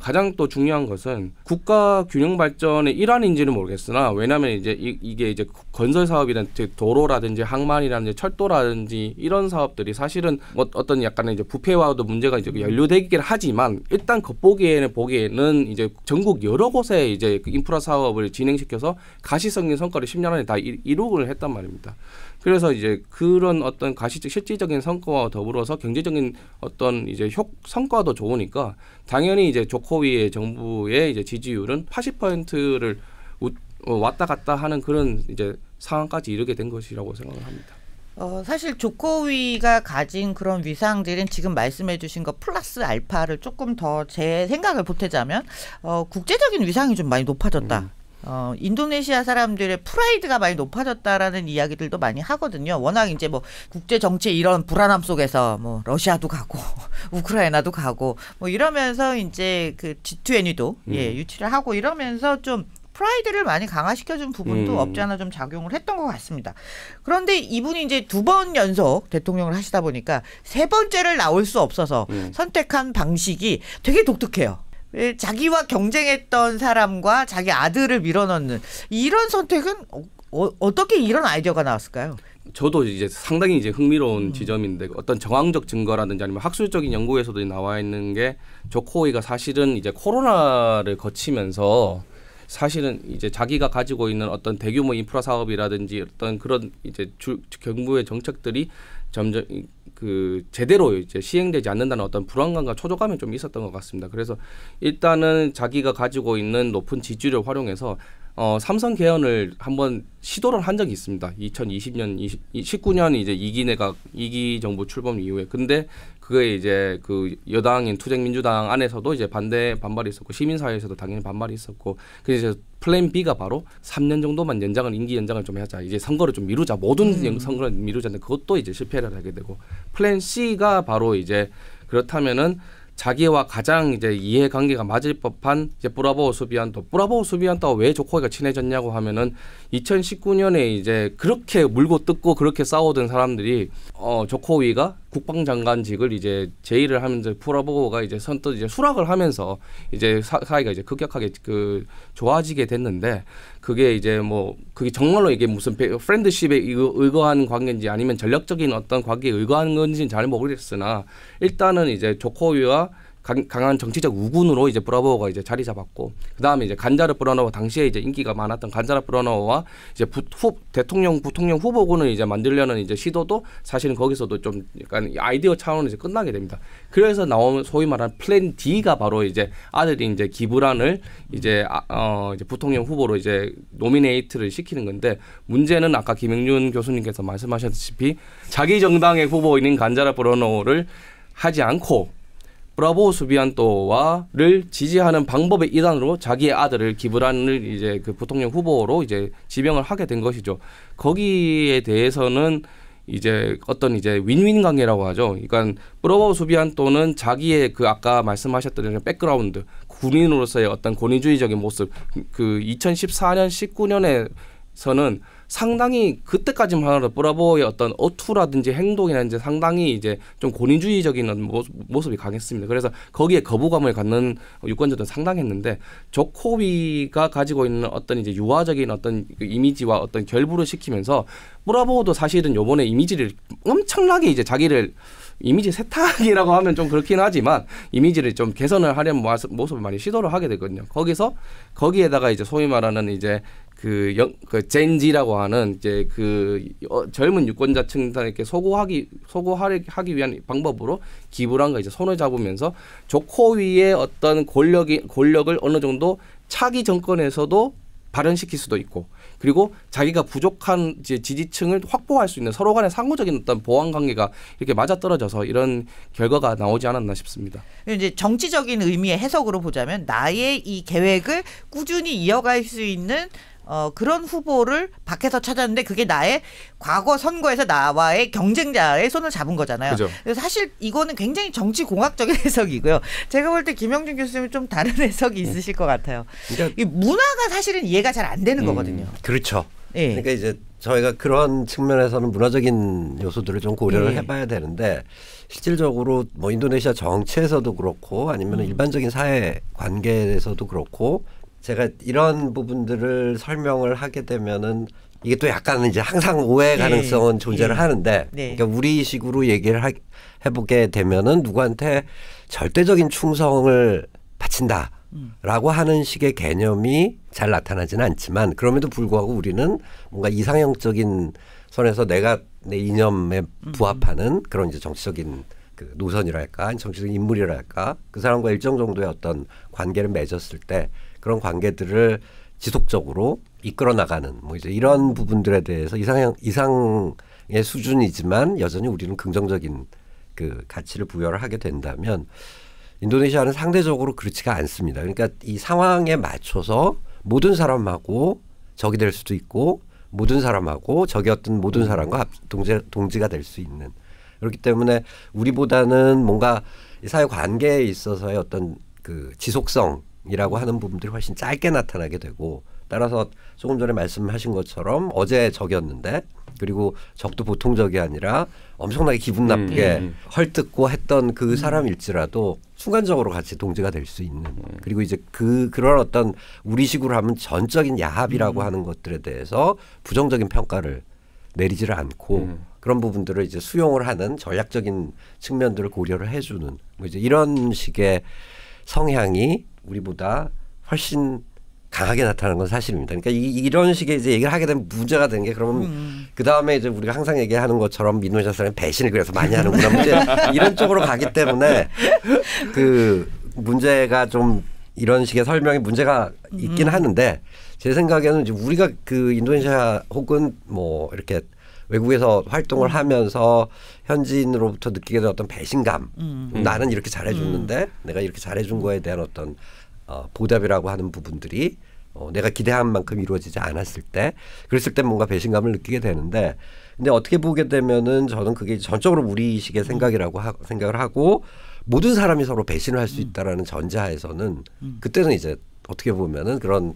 가장 또 중요한 것은 국가 균형 발전의 일환인지는 모르겠으나 왜냐하면 이제 이, 이게 이제 그 건설 사업이란즉 도로라든지 항만이라든지 철도라든지 이런 사업들이 사실은 뭐 어떤 약간의 이제 부패와도 문제가 이제 연루되긴 하지만 일단 겉보기에는 보기에는 이제 전국 여러 곳에 이제 그 인프라 사업을 진행시켜서 가시성인 성과를 10년 안에 다 이룩을 했단 말입니다. 그래서 이제 그런 어떤 가시적 실질적인 성과와 더불어서 경제적인 어떤 이제 효 성과도 좋으니까 당연히 이제 조코위의 정부의 이제 지지율은 80%를 우, 어, 왔다 갔다 하는 그런 이제 상황까지 이르게 된 것이라고 생각을 합니다. 어, 사실 조코위가 가진 그런 위상들은 지금 말씀해 주신 것 플러스 알파를 조금 더 제 생각을 보태자면 어, 국제적인 위상이 좀 많이 높아졌다. 음. 어, 인도네시아 사람들의 프라이드가 많이 높아졌다라는 이야기들도 많이 하거든요. 워낙 이제 뭐 국제 정치 이런 불안함 속에서 뭐 러시아도 가고 [LAUGHS] 우크라이나도 가고 뭐 이러면서 이제 그 G20도 음. 예, 유치를 하고 이러면서 좀 프라이드를 많이 강화시켜준 부분도 음. 없지 않아 좀 작용을 했던 것 같습니다. 그런데 이분이 이제 두 번 연속 대통령을 하시다 보니까 세 번째를 나올 수 없어서 음. 선택한 방식이 되게 독특해요. 예, 자기와 경쟁했던 사람과 자기 아들을 밀어넣는 이런 선택은 어, 어 떻게 이런 아이디어가 나왔을까요? 저도 이제 상당히 이제 흥미로운 음. 지점인데 어떤 정황적 증거라든지 아니면 학술적인 연구에서도 나와 있는 게 조코이가 사실은 이제 코로나를 거치면서 사실은 이제 자기가 가지고 있는 어떤 대규모 인프라 사업이라든지 어떤 그런 이제 주, 정부의 정책들이 점점 그 제대로 이제 시행되지 않는다는 어떤 불안감과 초조감이 좀 있었던 것 같습니다. 그래서 일단은 자기가 가지고 있는 높은 지지를 활용해서 어, 삼성 개헌을 한번 시도를 한 적이 있습니다. 2020년 20, 19년 이제 이기 내각 이기 정부 출범 이후에 근데 그게 이제 그 여당인 투쟁민주당 안에서도 이제 반대 반발이 있었고 시민사회에서도 당연히 반발이 있었고 그래서 플랜 B가 바로 3년 정도만 연장을 임기 연장을 좀 하자 이제 선거를 좀 미루자 모든 음. 선거를 미루자는 그것도 이제 실패를 하게 되고 플랜 C가 바로 이제 그렇다면은 자기와 가장 이제 이해관계가 맞을 법한 이제 브라보 수비안도 브라보 수비안도 왜조커가 친해졌냐고 하면은 2019년에 이제 그렇게 물고 뜯고 그렇게 싸우던 사람들이 어조커위가 국방장관직을 이제 제의를 하면서 브라보가 이제 선뜻 이제 수락을 하면서 이제 사, 사이가 이제 급격하게 그 좋아지게 됐는데 그게 이제 뭐 그게 정말로 이게 무슨 프렌드십에 의거, 의거하는 관계인지 아니면 전략적인 어떤 관계에 의거하는 건지는 잘 모르겠으나 일단은 이제 조코위와 강, 한 정치적 우군으로 이제 브라보가 이제 자리 잡았고 그 다음에 이제 간자르 브라노와 당시에 이제 인기가 많았던 간자르 브라노와 이제 부, 후, 대통령 부통령 후보군을 이제 만들려는 이제 시도도 사실은 거기서도 좀 약간 아이디어 차원에서 끝나게 됩니다. 그래서 나온 소위 말하는 플랜 D가 바로 이제 아들이 이제 기브란을 이제 아, 어 이제 부통령 후보로 이제 노미네이트를 시키는 건데 문제는 아까 김영준 교수님께서 말씀하셨다시피 자기 정당의 후보인 간자르 브라노를 하지 않고 브라보 수비안토와를 지지하는 방법의 일환으로 자기의 아들을 기브란을 이제 그 부통령 후보로 이제 지명을 하게 된 것이죠. 거기에 대해서는 이제 어떤 이제 윈윈 관계라고 하죠. 그러니까 브라보 수비안토는 자기의 그 아까 말씀하셨던 백그라운드 군인으로서의 어떤 권위주의적인 모습 그 2014년 19년에서는 상당히 그때까지만 하더라도 브라보의 어떤 어투라든지 행동이나 이제 상당히 이제 좀 고민주의적인 모습, 이 강했습니다. 그래서 거기에 거부감을 갖는 유권자들은 상당했는데 조코비가 가지고 있는 어떤 이제 유화적인 어떤 그 이미지와 어떤 결부를 시키면서 브라보도 사실은 요번에 이미지를 엄청나게 이제 자기를 이미지 세탁이라고 하면 좀 그렇긴 하지만 이미지를 좀 개선을 하려는 모습을 많이 시도를 하게 되거든요. 거기서 거기에다가 이제 소위 말하는 이제 그, 영, 그 젠지라고 하는 이제 그 어, 젊은 유권자층들에게 소고하기 소고하기 위한 방법으로 기부란 거 이제 손을 잡으면서 조코위의 어떤 권력이 권력을 어느 정도 차기 정권에서도 발현시킬 수도 있고 그리고 자기가 부족한 이제 지지층을 확보할 수 있는 서로 간의 상호적인 어떤 보완 관계가 이렇게 맞아떨어져서 이런 결과가 나오지 않았나 싶습니다. 이제 정치적인 의미의 해석으로 보자면 나의 이 계획을 꾸준히 이어갈 수 있는 어, 그런 후보를 밖에서 찾았는데 그게 나의 과거 선거에서 나와의 경쟁자의 손을 잡은 거잖아요. 그죠. 그래서 사실 이거는 굉장히 정치 공학적인 [LAUGHS] 해석이고요. 제가 볼 때 김영준 교수님은 좀 다른 [LAUGHS] 해석이 있으실 것 같아요. 그러니까, 이 문화가 사실은 이해가 잘 안 되는 음, 거거든요. 그렇죠. 예. 그러니까 이제 저희가 그런 측면에서는 문화적인 요소들을 좀 고려를 예. 해봐야 되는데 실질적으로 뭐 인도네시아 정치에서도 그렇고 아니면 음. 일반적인 사회 관계에서도 그렇고 제가 이런 부분들을 설명을 하게 되면은 이게 또 약간 이제 항상 오해 예. 가능성은 네. 존재를 네. 하는데 네. 그러니까 우리식으로 얘기를 하, 해보게 되면은 누구한테 절대적인 충성을 바친다. 라고 하는 식의 개념이 잘 나타나지는 않지만 그럼에도 불구하고 우리는 뭔가 이상형적인 선에서 내가 내 이념에 음. 부합하는 그런 이제 정치적인 그 노선이랄까 정치적인 인물이랄까 그 사람과 일정 정도의 어떤 관계를 맺었을 때 그런 관계들을 지속적으로 이끌어 나가는 뭐 이제 이런 부분들에 대해서 이상 이상의 수준이지만 여전히 우리는 긍정적인 그 가치를 부여를 하게 된다면 인도네시아는 상대적으로 그렇지가 않습니다. 그러니까 이 상황에 맞춰서 모든 사람하고 적이 될 수도 있고 모든 사람하고 적이었던 모든 사람과 동지, 동지가 될 수 있는 그렇기 때문에 우리보다는 뭔가 사회 관계에 있어서의 어떤 그 지속성 이라고 하는 부분들이 훨씬 짧게 나타나게 되고 따라서 조금 전에 말씀하신 것처럼 어제 적이었는데 그리고 적도 보통 적이 아니라 엄청나게 기분 나쁘게 음, 음, 헐뜯고 했던 그 음. 사람일지라도 순간적으로 같이 동지가 될 수 있는 음. 그리고 이제 그 그런 어떤 우리식으로 하면 전적인 야합이라고 음. 하는 것들에 대해서 부정적인 평가를 내리지를 않고 음. 그런 부분들을 이제 수용을 하는 전략적인 측면들을 고려를 해주는 뭐 이제 이런 식의 성향이 우리보다 훨씬 강하게 나타나는 건 사실입니다. 그러니까 이, 런 식의 이제 얘기를 하게 되면 문제가 되는 게 그러면 음, 음. 그 다음에 이제 우리가 항상 얘기하는 것처럼 민노자 사람이 배신을 그래서 많이 하는구나 문제 [LAUGHS] 이런 쪽으로 가기 때문에 그 문제가 좀 이런 식의 설명이 문제가 있긴 음. 하는데 제 생각에는 이제 우리가 그 인도네시아 혹은 뭐 이렇게 외국에서 음. 활동을 음. 하면서 현지인으로부터 느끼게 된 어떤 배신감 음, 음, 음. 나는 이렇게 잘해줬는데 내가 이렇게 잘해준 거에 대한 어떤 어, 보답이라고 하는 부분들이 어, 내가 기대한 만큼 이루어지지 않았을 때 그랬을 때 뭔가 배신감을 느끼게 되는데 근데 어떻게 보게 되면은 저는 그게 전적으로 우리식의 생각이라고 하, 생각을 하고 모든 사람이 서로 배신을 할 수 있다라는 전제하에서는 그때는 이제 어떻게 보면은 그런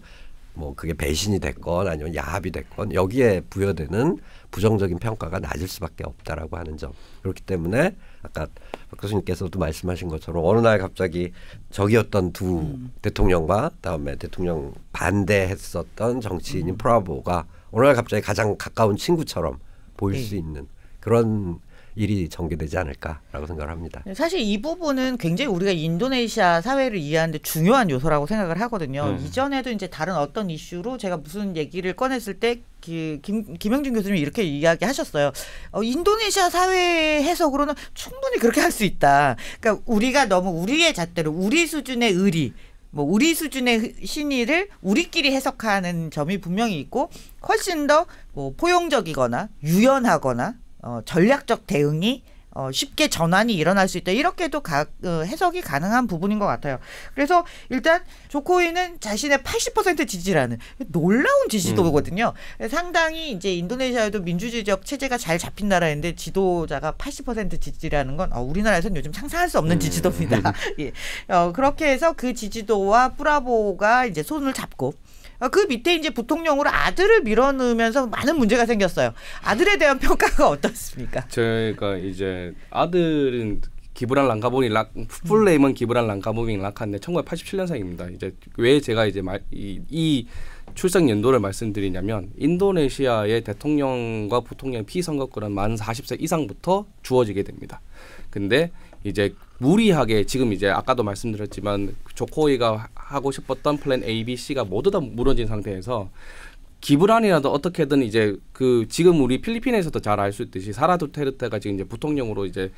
뭐 그게 배신이 됐건 아니면 야합이 됐건 여기에 부여되는 부정적인 평가가 낮을 수밖에 없다라고 하는 점 그렇기 때문에 아까 박 교수님께서도 말씀하신 것처럼 어느 날 갑자기 적이었던 두 음. 대통령과 다음에 대통령 반대했었던 정치인인 음. 프라보가 어느 날 갑자기 가장 가까운 친구처럼 보일 네. 수 있는 그런 일이 전개되지 않을까라고 생각을 합니다. 네, 사실 이 부분은 굉장히 우리가 인도네시아 사회를 이해하는데 중요한 요소라고 생각을 하거든요. 음. 이전에도 이제 다른 어떤 이슈로 제가 무슨 얘기를 꺼냈을 때 그, 김, 김영준 교수님이 이렇게 이야기하셨어요. 어, 인도네시아 사회 해석으로는 충분히 그렇게 할 수 있다. 그러니까 우리가 너무 우리의 잣대로 우리 수준의 의리 뭐 우리 수준의 신의를 우리끼리 해석하는 점이 분명히 있고 훨씬 더 뭐 포용적이거나 유연하거나 어, 전략적 대응이 어, 쉽게 전환이 일어날 수 있다. 이렇게도 가, 어, 해석이 가능한 부분인 것 같아요. 그래서 일단 조코이는 자신의 80% 지지라는 놀라운 지지도거든요. 음. 상당히 이제 인도네시아에도 민주주의적 체제가 잘 잡힌 나라인데 지도자가 80% 지지라는 건 어, 우리나라에서는 요즘 상상할 수 없는 음. 지지도입니다. [LAUGHS] 예. 어, 그렇게 해서 그 지지도와 뿌라보가 이제 손을 잡고 어, 그 밑에 이제 부통령으로 아들을 밀어넣으면서 많은 문제가 생겼어요. 아들에 대한 평가가 [LAUGHS] 어떻습니까? 제가 이제 아들은 기브랄 랑카봉이 락 풀네임은 기브랄 랑카봉이 락한데 1987년생입니다. 이제 왜 제가 이제 이, 이 출생 연도를 말씀드리냐면 인도네시아의 대통령과 부통령 피선거권은 만 40세 이상부터 주어지게 됩니다. 근데 이제 무리하게 지금 이제 아까도 말씀드렸지만 조코이가 하고 싶었던 플랜 A, B, C가 모두 다 무너진 상태에서 기브란이라도 어떻게든 이제 그 지금 우리 필리핀에서도 잘 알 수 있듯이 사라 두테르테가 지금 이제 부통령으로 이제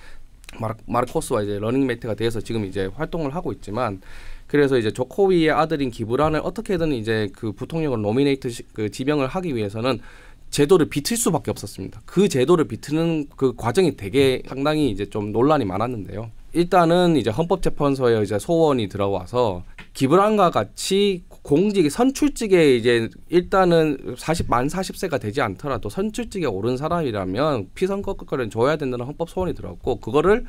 마르코스와 이제 러닝메이트가 돼서 지금 이제 활동을 하고 있지만 그래서 이제 조코위의 아들인 기브란을 어떻게든 이제 그 부통령을 노미네이트 시, 그 지명을 하기 위해서는 제도를 비틀 수밖에 없었습니다. 그 제도를 비트는 그 과정이 되게 상당히 이제 좀 논란이 많았는데요. 일단은 이제 헌법재판소에 이제 소원이 들어와서 기브란과 같이 공직 선출직에 이제 일단은 사십 만 사십 세가 되지 않더라도 선출직에 오른 사람이라면 피선거권을 줘야 된다는 헌법 소원이 들었고 그거를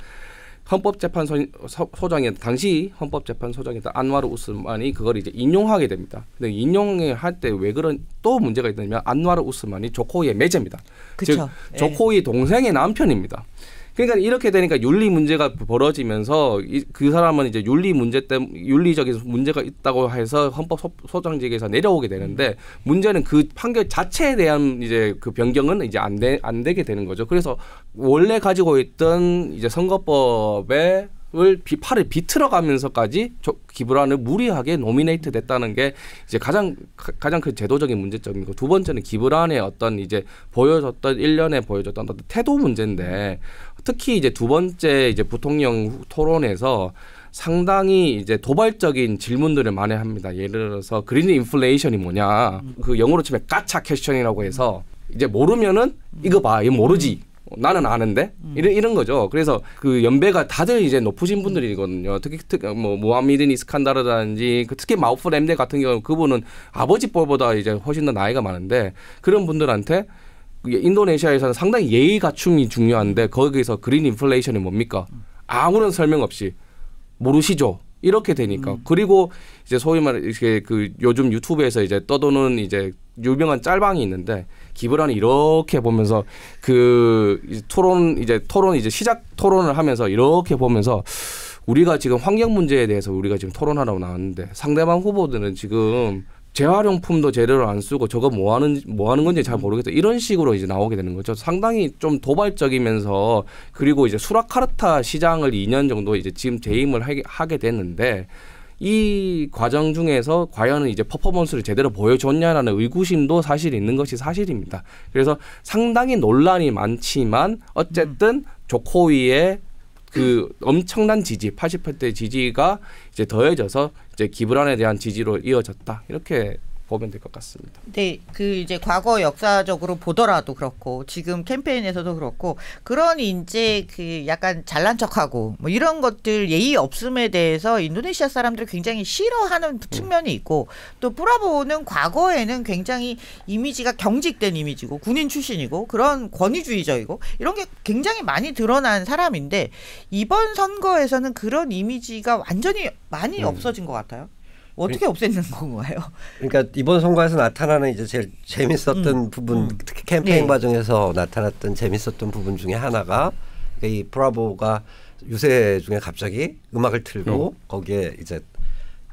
헌법재판소장에 당시 헌법재판소장이던 안와르 우스만이 그걸 이제 인용하게 됩니다. 근데 인용을 할 때 왜 그런 또 문제가 있냐면 안와르 우스만이 조코이의 매제입니다. 그쵸. 즉 조코이 예. 동생의 남편입니다. 그러니까 이렇게 되니까 윤리 문제가 벌어지면서 이, 그 사람은 이제 윤리 문제 때문에 윤리적인 문제가 있다고 해서 헌법 소, 소장직에서 내려오게 되는데 음. 문제는 그 판결 자체에 대한 이제 그 변경은 이제 안, 되, 안 되게 되는 거죠. 그래서 원래 가지고 있던 이제 선거법에 을 비, 팔을 비틀어 가면서까지 기브란을 무리하게 노미네이트 됐다는 게 이제 가장 가장 큰 그 제도적인 문제점이고 두 번째는 기브란의 어떤 이제 보여줬던 일련에 보여줬던 어떤 태도 문제인데 음. 특히 이제 두 번째 이제 부통령 토론에서 상당히 이제 도발적인 질문들을 많이 합니다. 예를 들어서 그린 인플레이션이 뭐냐. 그 영어로 치면 까차 캐션이라고 해서 이제 모르면은 이거 봐. 이거 모르지. 나는 아는데 음. 이런 이런 거죠. 그래서 그 연배가 다들 이제 높으신 분들이거든요. 특히 특뭐 모하미드니 스칸다르라든지 그 특히 마우프 램데 같은 경우 그분은 아버지뻘보다 이제 훨씬 더 나이가 많은데 그런 분들한테 인도네시아에서는 상당히 예의 갖춤이 중요한데 거기서 그린 인플레이션이 뭡니까? 아무런 설명 없이 모르시죠. 이렇게 되니까 음. 그리고 이제 소위 말해 이렇게 그 요즘 유튜브에서 이제 떠도는 이제 유명한 짤방이 있는데 기브란이 이렇게 보면서 그 이제 토론 이제 토론 이제 시작 토론을 하면서 이렇게 보면서 우리가 지금 환경 문제에 대해서 우리가 지금 토론하라고 나왔는데 상대방 후보들은 지금 재활용품도 제대로 안 쓰고 저거 뭐 하는 뭐 하는 건지 잘 모르겠다 이런 식으로 이제 나오게 되는 거죠. 상당히 좀 도발적이면서 그리고 이제 수라카르타 시장을 2년 정도 이제 지금 재임을 하게, 하게 됐는데 이 과정 중에서 과연 이제 퍼포먼스를 제대로 보여줬냐라는 의구심도 사실 있는 것이 사실입니다. 그래서 상당히 논란이 많지만 어쨌든 음. 조코위의 그 엄청난 지지, 88대 지지가 이제 더해져서 이제 기브란에 대한 지지로 이어졌다. 이렇게 보면 될 것 같습니다. 네, 그 이제 과거 역사적으로 보더라도 그렇고 지금 캠페인에서도 그렇고 그런 이제 그 약간 잘난 척하고 뭐 이런 것들 예의 없음에 대해서 인도네시아 사람들이 굉장히 싫어하는 음. 측면이 있고 또 브라보는 과거에는 굉장히 이미지가 경직된 이미지고 군인 출신이고 그런 권위주의자이고 이런 게 굉장히 많이 드러난 사람인데 이번 선거에서는 그런 이미지가 완전히 많이 음. 없어진 것 같아요. 어떻게 그러니까 없애는 [LAUGHS] 건가요? 그러니까 이번 선거에서 나타나는 이제 제일 재밌었던 음. 부분 음. 특히 캠페인 네. 과정에서 나타났던 재밌었던 부분 중에 하나가 그러니까 이 브라보가 유세 중에 갑자기 음악을 틀고 음. 거기에 이제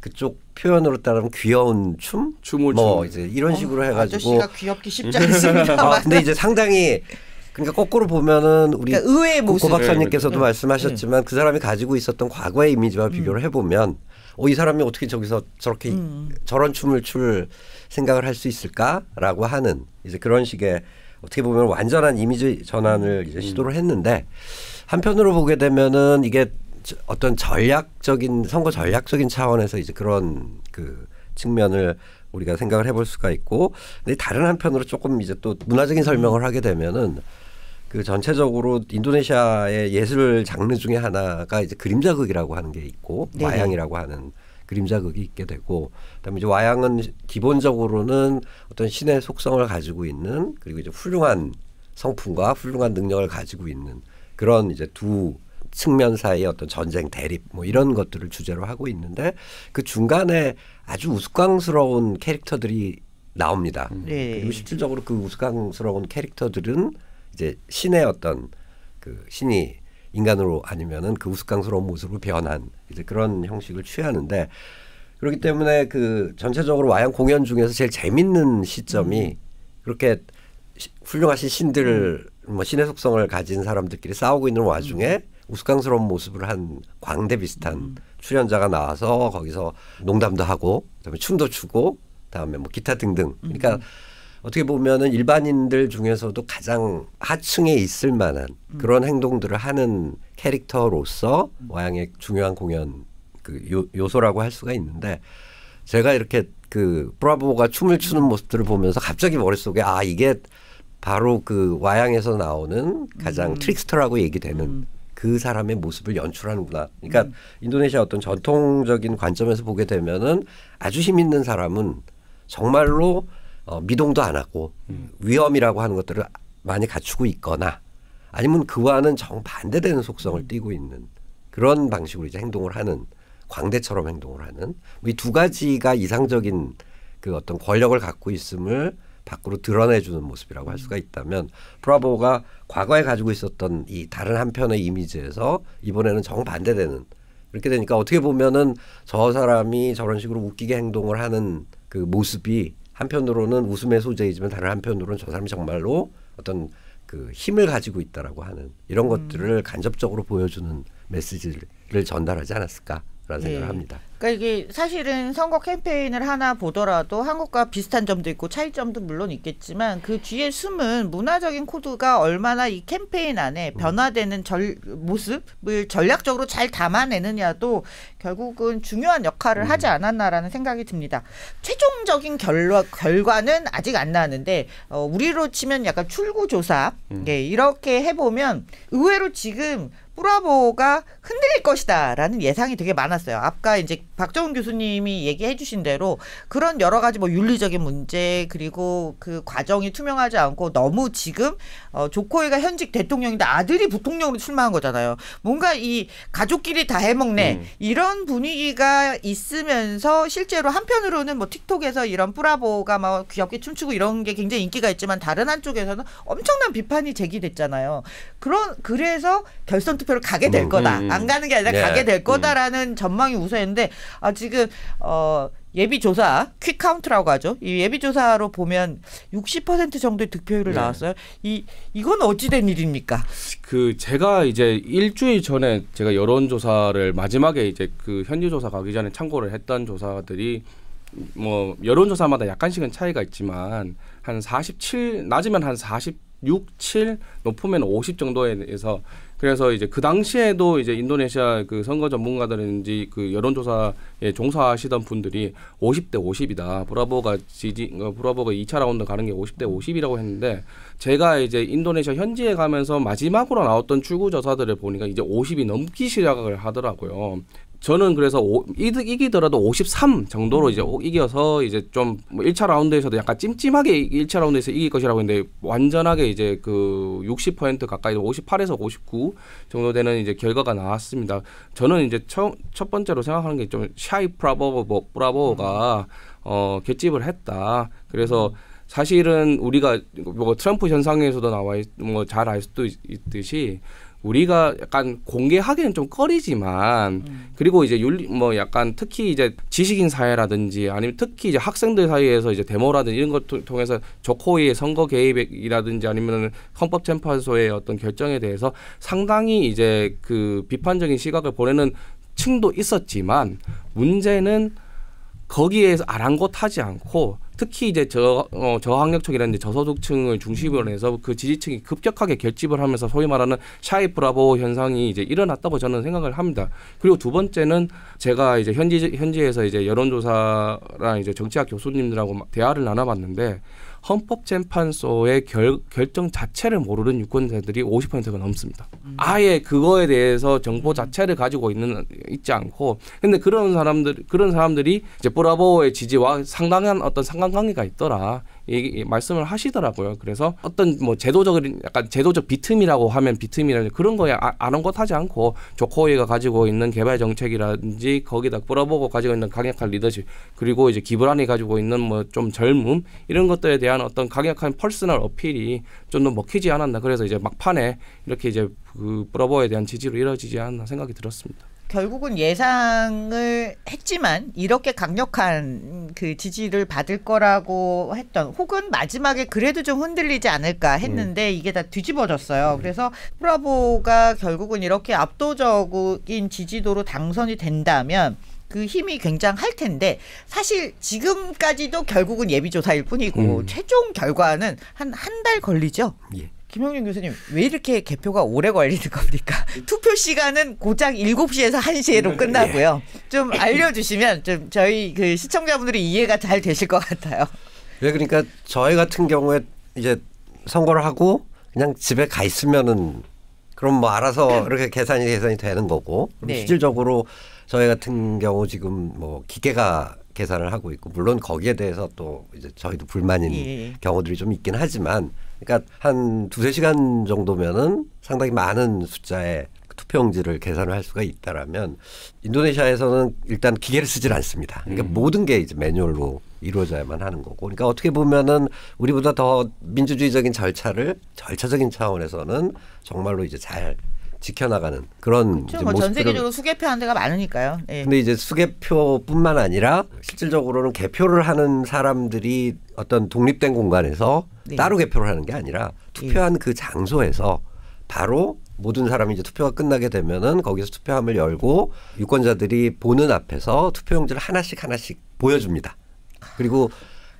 그쪽 표현으로 따르면 귀여운 춤, 뭐 추모춤 이제 이런 어, 식으로 어, 해가지고 아저씨가 귀엽기 쉽지 않습니다. 아, 근데 이제 [LAUGHS] 상당히 그러니까 거꾸로 보면은 우리 그러니까 의외의 모습. 고 박사님께서도 네. 말씀하셨지만 네. 그 사람이 가지고 있었던 과거의 이미지와 비교를 음. 해보면 어, 이 사람이 어떻게 저기서 저렇게 음. 저런 춤을 출 생각을 할 수 있을까라고 하는 이제 그런 식의 어떻게 보면 완전한 이미지 전환을 이제 음. 시도를 했는데 한편으로 보게 되면은 이게 어떤 전략적인 선거 전략적인 차원에서 이제 그런 그 측면을 우리가 생각을 해볼 수가 있고 근데 다른 한편으로 조금 이제 또 문화적인 설명을 음. 하게 되면은 그 전체적으로 인도네시아의 예술 장르 중에 하나가 이제 그림자극이라고 하는 게 있고 네 와양이라고 하는 그림자극이 있게 되고 그다음에 이제 와양은 기본적으로는 어떤 신의 속성을 가지고 있는 그리고 이제 훌륭한 성품과 훌륭한 능력을 가지고 있는 그런 이제 두 측면 사이의 어떤 전쟁 대립 뭐 이런 것들을 주제로 하고 있는데 그 중간에 아주 우스꽝스러운 캐릭터들이 나옵니다. 네. 그리고 실질적으로 그 우스꽝스러운 캐릭터들은 이제 신의 어떤 그 신이 인간으로 아니면은 그 우스꽝스러운 모습으로 변한 이제 그런 형식을 취하는데 그렇기 때문에 그 전체적으로 와양 공연 중에서 제일 재밌는 시점이 음. 그렇게 시, 훌륭하신 신들 음. 뭐 신의 속성을 가진 사람들끼리 싸우고 있는 와중에 음. 우스꽝스러운 모습을 한 광대 비슷한 출연자가 나와서 거기서 농담도 하고 그다음에 춤도 추고 다음에 뭐 기타 등등 그러니까 음. 어떻게 보면은 일반인들 중에서도 가장 하층에 있을 만한 음. 그런 행동들을 하는 캐릭터로서 와양의 음. 중요한 공연 그 요, 요소라고 할 수가 있는데 제가 이렇게 그 브라보가 춤을 추는 모습들을 보면서 갑자기 머릿속에 아 이게 바로 그 와양에서 나오는 가장 음. 트릭스터라고 얘기되는 음. 그 사람의 모습을 연출하는구나. 그러니까 음. 인도네시아 어떤 전통적인 관점에서 보게 되면은 아주 힘 있는 사람은 정말로 어, 미동도 안 하고 음. 위험이라고 하는 것들을 많이 갖추고 있거나 아니면 그와는 정반대되는 속성을 음. 띠고 있는 그런 방식으로 이제 행동을 하는 광대처럼 행동을 하는 이 두 가지가 이상적인 그 어떤 권력을 갖고 있음을 밖으로 드러내주는 모습이라고 할 음. 수가 있다면 브라보가 과거에 가지고 있었던 이 다른 한편의 이미지에서 이번에는 정반대되는 그렇게 되니까 어떻게 보면은 저 사람이 저런 식으로 웃기게 행동을 하는 그 모습이 한편으로는 웃음의 소재이지만 다른 한편으로는 저 사람이 정말로 어떤 그 힘을 가지고 있다라고 하는 이런 음. 것들을 간접적으로 보여주는 메시지를 전달하지 않았을까라는 네. 생각을 합니다. 그러니까 이게 사실은 선거 캠페인을 하나 보더라도 한국과 비슷한 점도 있고 차이점도 물론 있겠지만 그 뒤에 숨은 문화적인 코드가 얼마나 이 캠페인 안에 음. 변화되는 절, 모습을 전략적으로 잘 담아내느냐도 결국은 중요한 역할을 음. 하지 않았나라는 생각이 듭니다. 최종적인 결과, 결과는 아직 안 나왔는데 어, 우리로 치면 약간 출구조사 음. 예, 이렇게 해보면 의외로 지금 뿌라보가 흔들릴 것이다라는 예상이 되게 많았어요. 아까 이제 박정훈 교수님이 얘기해 주신 대로 그런 여러 가지 뭐 윤리적인 문제 그리고 그 과정이 투명하지 않고 너무 지금 어 조코이가 현직 대통령인데 아들이 부통령으로 출마한 거잖아요. 뭔가 이 가족끼리 다 해먹네 음. 이런 분위기가 있으면서 실제로 한편으로는 뭐 틱톡에서 이런 뿌라보가 막 귀엽게 춤추고 이런 게 굉장히 인기가 있지만 다른 한쪽에서는 엄청난 비판이 제기됐잖아요. 그런 그래서 결선 투 투표를 가게 될 음, 거다. 음, 음. 안 가는 게 아니라 네. 가게 될 거다라는 전망이 우세했는데 아 지금 어 예비 조사 퀵 카운트라고 하죠. 이 예비 조사로 보면 60% 정도의 득표율을 네. 예. 나왔어요. 이 이건 어찌 된 일입니까? 그 제가 이제 일주일 전에 제가 여론 조사를 마지막에 이제 그 현지 조사 가기 전에 참고를 했던 조사들이 뭐 여론 조사마다 약간씩은 차이가 있지만 한 47 낮으면 한 46, 7 높으면 50 정도에서 그래서 이제 그 당시에도 이제 인도네시아 그 선거 전문가들인지 그 여론조사에 종사하시던 분들이 50대 50이다. 브라보가 지지 어, 브라보가 2차 라운드 가는 게 50대 50이라고 했는데 제가 이제 인도네시아 현지에 가면서 마지막으로 나왔던 출구 조사들을 보니까 이제 50이 넘기 시작을 하더라고요. 저는 그래서 오, 이기더라도 53 정도로 음. 이제 이겨서 이제 좀 1차 뭐 라운드에서도 약간 찜찜하게 1차 라운드에서 이길 것이라고 했는데 완전하게 이제 그 60% 가까이 58에서 59 정도 되는 이제 결과가 나왔습니다. 저는 이제 처, 첫 번째로 생각하는 게 좀 샤이 프라보 뭐 브라보가 음. 어, 결집을 했다. 그래서 음. 사실은 우리가 뭐 트럼프 현상에서도 나와 뭐잘 알 수도 있, 듯이 우리가 약간 공개하기는 좀 꺼리지만 음. 그리고 이제 윤리 뭐 약간 특히 이제 지식인 사회라든지 아니면 특히 이제 학생들 사이에서 이제 데모라든지 이런 것 통해서 조코의 선거 개입이라든지 아니면은 헌법재판소의 어떤 결정에 대해서 상당히 이제 그 비판적인 시각을 보내는 층도 있었지만 문제는 거기에서 아랑곳하지 않고 특히 이제 저 어, 저학력층이라든지 저소득층을 중심으로 음. 해서 그 지지층이 급격하게 결집을 하면서 소위 말하는 샤이 브라보 현상이 이제 일어났다고 저는 생각을 합니다. 그리고 두 번째는 제가 이제 현지 현지에서 이제 여론조사랑 이제 정치학 교수님들하고 대화를 나눠봤는데 헌법재판소의 결, 결정 자체를 모르는 유권자들이 50%가 넘습니다. 음. 아예 그거에 대해서 정보 음. 자체를 가지고 있는 있지 않고 근데 그런 사람들 그런 사람들이 이제 브라보의 지지와 상당한 어떤 상관관계가 있더라. 얘기, 예, 말씀을 하시더라고요. 그래서 어떤 뭐 제도적인 약간 제도적 비틈이라고 하면 비틈이라는 그런 거에 아, 아랑곳하지 않고 조코이가 가지고 있는 개발 정책이라든지 거기다 뿌려보고 가지고 있는 강력한 리더십 그리고 이제 기브란이 가지고 있는 뭐 좀 젊음 이런 것들에 대한 어떤 강력한 펄스널 어필이 좀 더 먹히지 않았나 그래서 이제 막판에 이렇게 이제 그 브라보에 대한 지지로 이뤄지지 않나 생각이 들었습니다. 결국은 예상을 했지만 이렇게 강력한 그 지지를 받을 거라고 했던 혹은 마지막에 그래도 좀 흔들리지 않을까 음. 했는데 음. 이게 다 뒤집어졌어요. 음. 그래서 프라보가 결국은 이렇게 압도적인 지지도로 당선이 된다면 그 힘이 굉장할 텐데 사실 지금까지도 결국은 예비조사일 뿐이고 음. 최종 결과는 한 한 달 걸리죠. 예. 김형준 교수님 왜 이렇게 개표가 오래 걸리는 겁니까? [LAUGHS] 투표 시간은 고작 7시에서 1시로 예. 끝나고요. 좀 알려주시면 좀 저희 그 시청자분들이 이해가 잘 되실 것 같아요. 예, 그러니까 저희 같은 경우에 이제 선거를 하고 그냥 집에 가 있으면은 그럼 뭐 알아서 [CLEARS THROAT] 이렇게 계산이 계산이 되는 거고 네. 실질적으로 저희 같은 경우 지금 뭐 기계가 계산을 하고 있고 물론 거기에 대해서 또 이제 저희도 불만인 예. 경우들이 좀 있긴 하지만 그러니까 한 두세 시간 정도면은 상당히 많은 숫자의 투표용지를 계산을 할 수가 있다라면 인도네시아에서는 일단 기계를 쓰질 않습니다. 그러니까 음. 모든 게 이제 매뉴얼로 이루어져야만 하는 거고. 그러니까 어떻게 보면은 우리보다 더 민주주의적인 절차를 절차적인 차원에서는 정말로 이제 잘 지켜나가는 그런 그렇죠. 뭐전 세계적으로 수개표 하는 데가 많으니까요. 예. 근데 이제 수개표뿐만 아니라 실질적으로는 개표를 하는 사람들이 어떤 독립된 공간에서 네. 따로 개표를 하는 게 아니라 투표한 예. 그 장소에서 바로 모든 사람이 이제 투표가 끝나게 되면은 거기서 투표함을 열고 유권자들이 보는 앞에서 투표용지를 하나씩 하나씩 보여줍니다. 그리고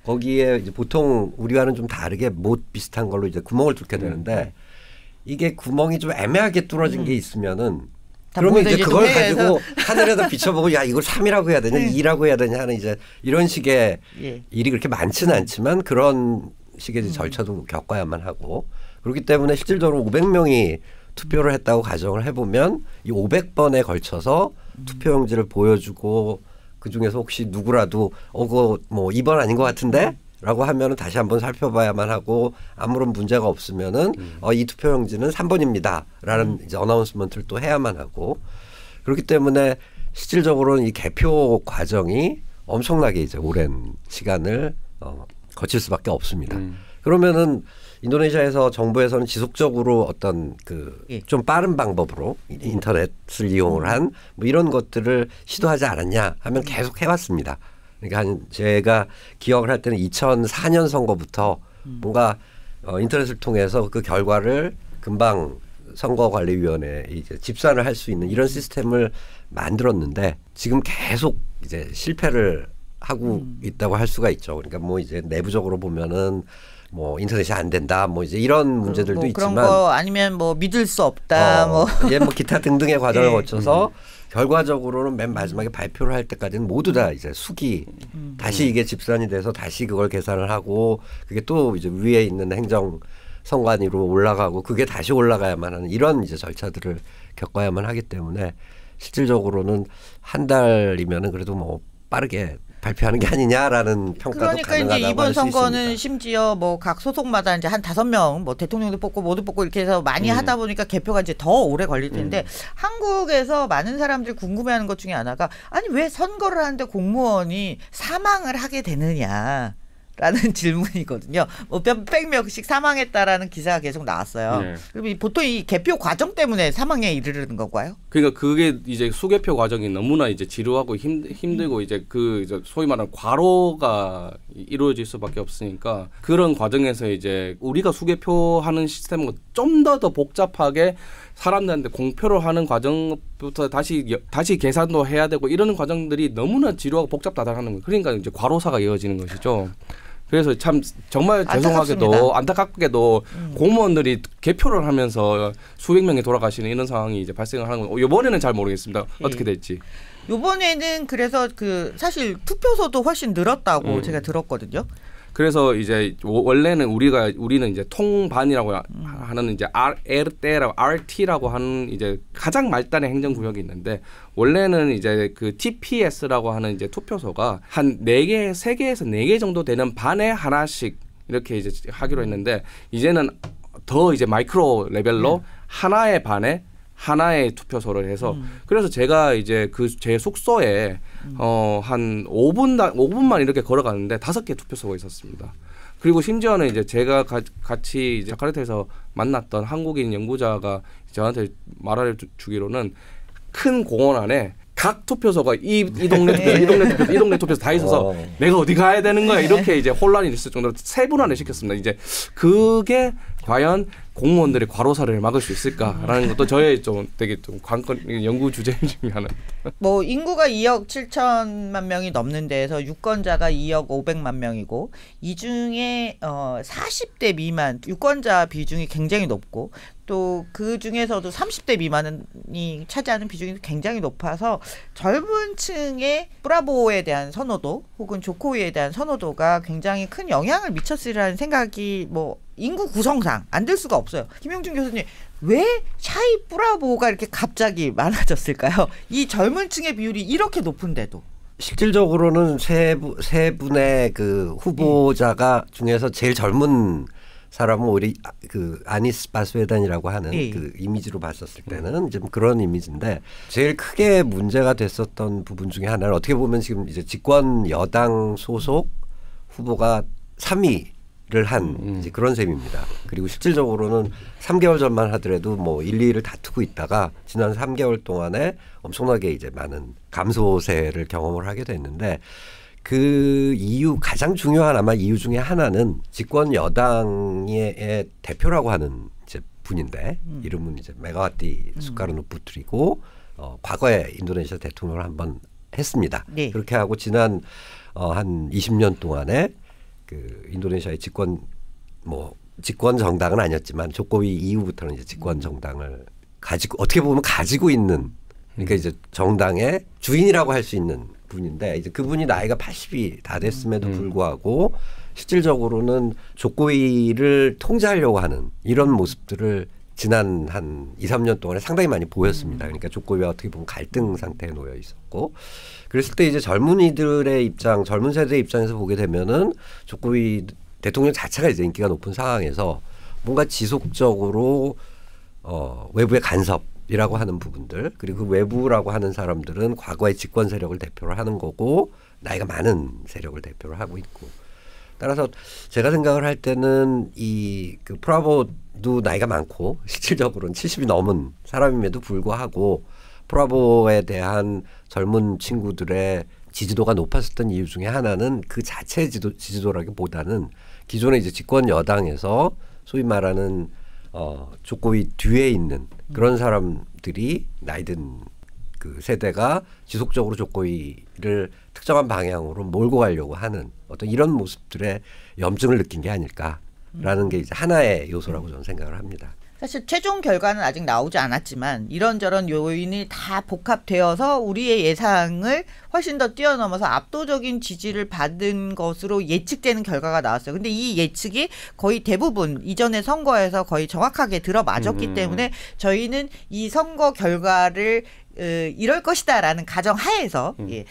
거기에 보통 우리와는 좀 다르게 못 비슷한 걸로 이제 구멍을 뚫게 음, 되는데 음, 네. 이게 구멍이 좀 애매하게 뚫어진 음. 게 있으면은 그러면 이제 그걸 네, 가지고 하늘에다 비춰보고 야 이걸 3이라고 해야 되냐 네. 2라고 해야 되냐 하는 이제 이런 식의 예. 일이 그렇게 많지는 않지만 그런 식의 음. 절차도 겪어야만 하고 그렇기 때문에 실질적으로 500명이 투표를 했다고 가정을 해보면 이 500번에 걸쳐서 음. 투표용지를 보여주고 그 중에서 혹시 누구라도 어거 뭐 2번 아닌 것 같은데 라고 하면은 다시 한번 살펴봐야만 하고 아무런 문제가 없으면은 음. 어, 이 투표용지는 3번입니다라는 음. 이제 어나운스먼트를 또 해야만 하고 그렇기 때문에 실질적으로는 이 개표 과정이 엄청나게 이제 오랜 시간을 어, 거칠 수밖에 없습니다. 음. 그러면은 인도네시아에서 정부에서는 지속적으로 어떤 그좀 예. 빠른 방법으로 음. 인터넷을 이용을 한 뭐 이런 것들을 시도하지 않았냐 하면 음. 계속 해왔습니다. 그러니까 한 제가 기억을 할 때는 2004년 선거부터 음. 뭔가 어, 인터넷을 통해서 그 결과를 금방 선거관리위원회 이제 집산을 할 수 있는 이런 시스템을 만들었는데 지금 계속 이제 실패를 하고 음. 있다고 할 수가 있죠. 그러니까 뭐 이제 내부적으로 보면은 뭐 인터넷이 안 된다 뭐 이제 이런 문제들도 뭐 그런 있지만 그런 거 아니면 뭐 믿을 수 없다 어, 뭐, 예, 뭐 기타 등등의 과정을 [LAUGHS] 예. 거쳐서 음. 결과적으로는 맨 마지막에 발표를 할 때까지는 모두 다 이제 숙이 음. 다시 음. 이게 집산이 돼서 다시 그걸 계산을 하고 그게 또 이제 위에 있는 행정 선관위로 올라가고 그게 다시 올라가야만 하는 이런 이제 절차들을 겪어야만 하기 때문에 실질적으로는 한 달이면은 그래도 뭐 빠르게 발표하는 게 아니냐라는 평가도 그러니까 이제 이번 선거는 심지어 뭐 각 소속마다 이제 한 다섯 명 뭐 대통령도 뽑고 모두 뽑고 이렇게 해서 많이 음. 하다 보니까 개표가 이제 더 오래 걸릴 텐데 음. 한국에서 많은 사람들이 궁금해하는 것 중에 하나가 아니 왜 선거를 하는데 공무원이 사망을 하게 되느냐. 라는 [LAUGHS] 질문이거든요. 뭐몇 백명씩 사망했다라는 기사가 계속 나왔어요. 네. 그럼 보통 이 개표 과정 때문에 사망에 이르는 건가요? 그러니까 그게 이제 수개표 과정이 너무나 이제 지루하고 힘, 힘들고 음. 이제 그 이제 소위 말하는 과로가 이루어질 수밖에 없으니까 그런 과정에서 이제 우리가 수개표하는 시스템은 좀더더 더 복잡하게 사람들한테 공표를 하는 과정부터 다시 다시 계산도 해야 되고 이러는 과정들이 너무나 지루하고 복잡하다단는 거예요. 그러니까 이제 과로사가 이어지는 것이죠. 그래서 참 정말 죄송하게도 안타깝게도 음. 공무원들이 개표를 하면서 수백 명이 돌아가시는 이런 상황이 이제 발생을 하는 거. 이번에는 잘 모르겠습니다. 예. 어떻게 될지. 요번에는 그래서 그 사실 투표소도 훨씬 늘었다고 음. 제가 들었거든요. 그래서 이제 원래는 우리가 우리는 이제 통반이라고 하는 이제 RT라고 RT라고 하는 이제 가장 말단의 행정 구역이 있는데 원래는 이제 그 TPS라고 하는 이제 투표소가 한 네 개, 세 개에서 네 개 정도 되는 반에 하나씩 이렇게 이제 하기로 했는데 이제는 더 이제 마이크로 레벨로 네. 하나의 반에 하나의 투표소를 해서 음. 그래서 제가 이제 그 제 숙소에 어한 5분 다 5분만 이렇게 걸어가는데 5개 투표소가 있었습니다. 그리고 심지어는 이제 제가 가, 같이 자카르타에서 만났던 한국인 연구자가 저한테 말을 주기로는 큰 공원 안에 각 투표소가 이, 이 동네 네. 투표소, 이 동네 투표소, 이 동네 투표소 다 있어서 어. 내가 어디 가야 되는 거야 이렇게 이제 혼란이 됐을 정도로 세분화를 시켰습니다. 이제 그게 과연 공무원들의 과로사를 막을 수 있을까라는 것도 저의 좀 되게 좀 관건 연구 주제 중에 하나. 뭐 인구가 2억 7천만 명이 넘는 데에서 유권자가 2억 5백만 명이고 이 중에 어 40대 미만 유권자 비중이 굉장히 높고 또 그 중에서도 30대 미만이 차지하는 비중이 굉장히 높아서 젊은 층의 브라보에 대한 선호도 혹은 조코위에 대한 선호도가 굉장히 큰 영향을 미쳤으리라는 생각이 뭐 인구 구성상 안 될 수가 없어요. 김영준 교수님 왜 샤이 브라보가 이렇게 갑자기 많아졌을까요? 이 젊은 층의 비율이 이렇게 높은데도. 실질적으로는 세, 세 분의 그 후보자가 예. 중에서 제일 젊은 사람은 우리 그 아니스 바스웨단이라고 하는 예. 예. 그 이미지로 봤었을 음. 때는 좀 그런 이미지인데 제일 크게 문제가 됐었던 부분 중에 하나는 어떻게 보면 지금 이제 집권 여당 소속 후보가 3위 얘기를 한 음. 그런 셈입니다. 그리고 실질적으로는 3개월 전만 하더라도 뭐 1, 2를 다투고 있다가 지난 3개월 동안에 엄청나게 이제 많은 감소세를 경험을 하게 됐는데 그 이유 가장 중요한 아마 이유 중에 하나는 집권 여당의 대표라고 하는 이제 분인데 음. 이름은 이제 메가와티 음. 숟가락노 부트리고 어, 과거에 인도네시아 대통령을 한번 했습니다. 네. 그렇게 하고 지난 어, 한 20년 동안에 그 인도네시아의 집권 뭐 집권 정당은 아니었지만 조코위 이후부터는 이제 집권 정당을 가지고 어떻게 보면 가지고 있는 그러니까 이제 정당의 주인이라고 할 수 있는 분인데 이제 그분이 나이가 80이 다 됐음에도 음. 음. 불구하고 실질적으로는 조꼬이를 통제하려고 하는 이런 모습들을 지난 한 2, 3년 동안에 상당히 많이 보였습니다. 그러니까 조꼬위 어떻게 보면 갈등 상태에 놓여 있었고 그랬을 때 이제 젊은이들의 입장, 젊은 세대의 입장에서 보게 되면은 조꼬위 대통령 자체가 이제 인기가 높은 상황에서 뭔가 지속적으로 어, 외부의 간섭이라고 하는 부분들 그리고 그 외부라고 하는 사람들은 과거의 집권 세력을 대표를 하는 거고 나이가 많은 세력을 대표를 하고 있고 따라서 제가 생각을 할 때는 이그 프라보도 나이가 많고 실질적으로는 70이 넘은 사람임에도 불구하고 프라보에 대한 젊은 친구들의 지지도가 높았었던 이유 중에 하나는 그 자체 지도, 지지도라기보다는 기존의 이제 집권 여당에서 소위 말하는 어, 조고의 뒤에 있는 그런 사람들이 나이든 그 세대가 지속적으로 조고의를 특정한 방향으로 몰고 가려고 하는 어떤 이런 모습들에 염증을 느낀 게 아닐까라는 게 이제 하나의 요소라고 저는 생각을 합니다. 사실 최종 결과는 아직 나오지 않았지만 이런저런 요인이 다 복합되어서 우리의 예상을 훨씬 더 뛰어넘어서 압도적인 지지를 받은 것으로 예측되는 결과가 나왔어요. 근데 이 예측이 거의 대부분 이전의 선거에서 거의 정확하게 들어맞았기 음. 때문에 저희는 이 선거 결과를 으, 어, 이럴 것이다라는 가정 하에서 음. 예.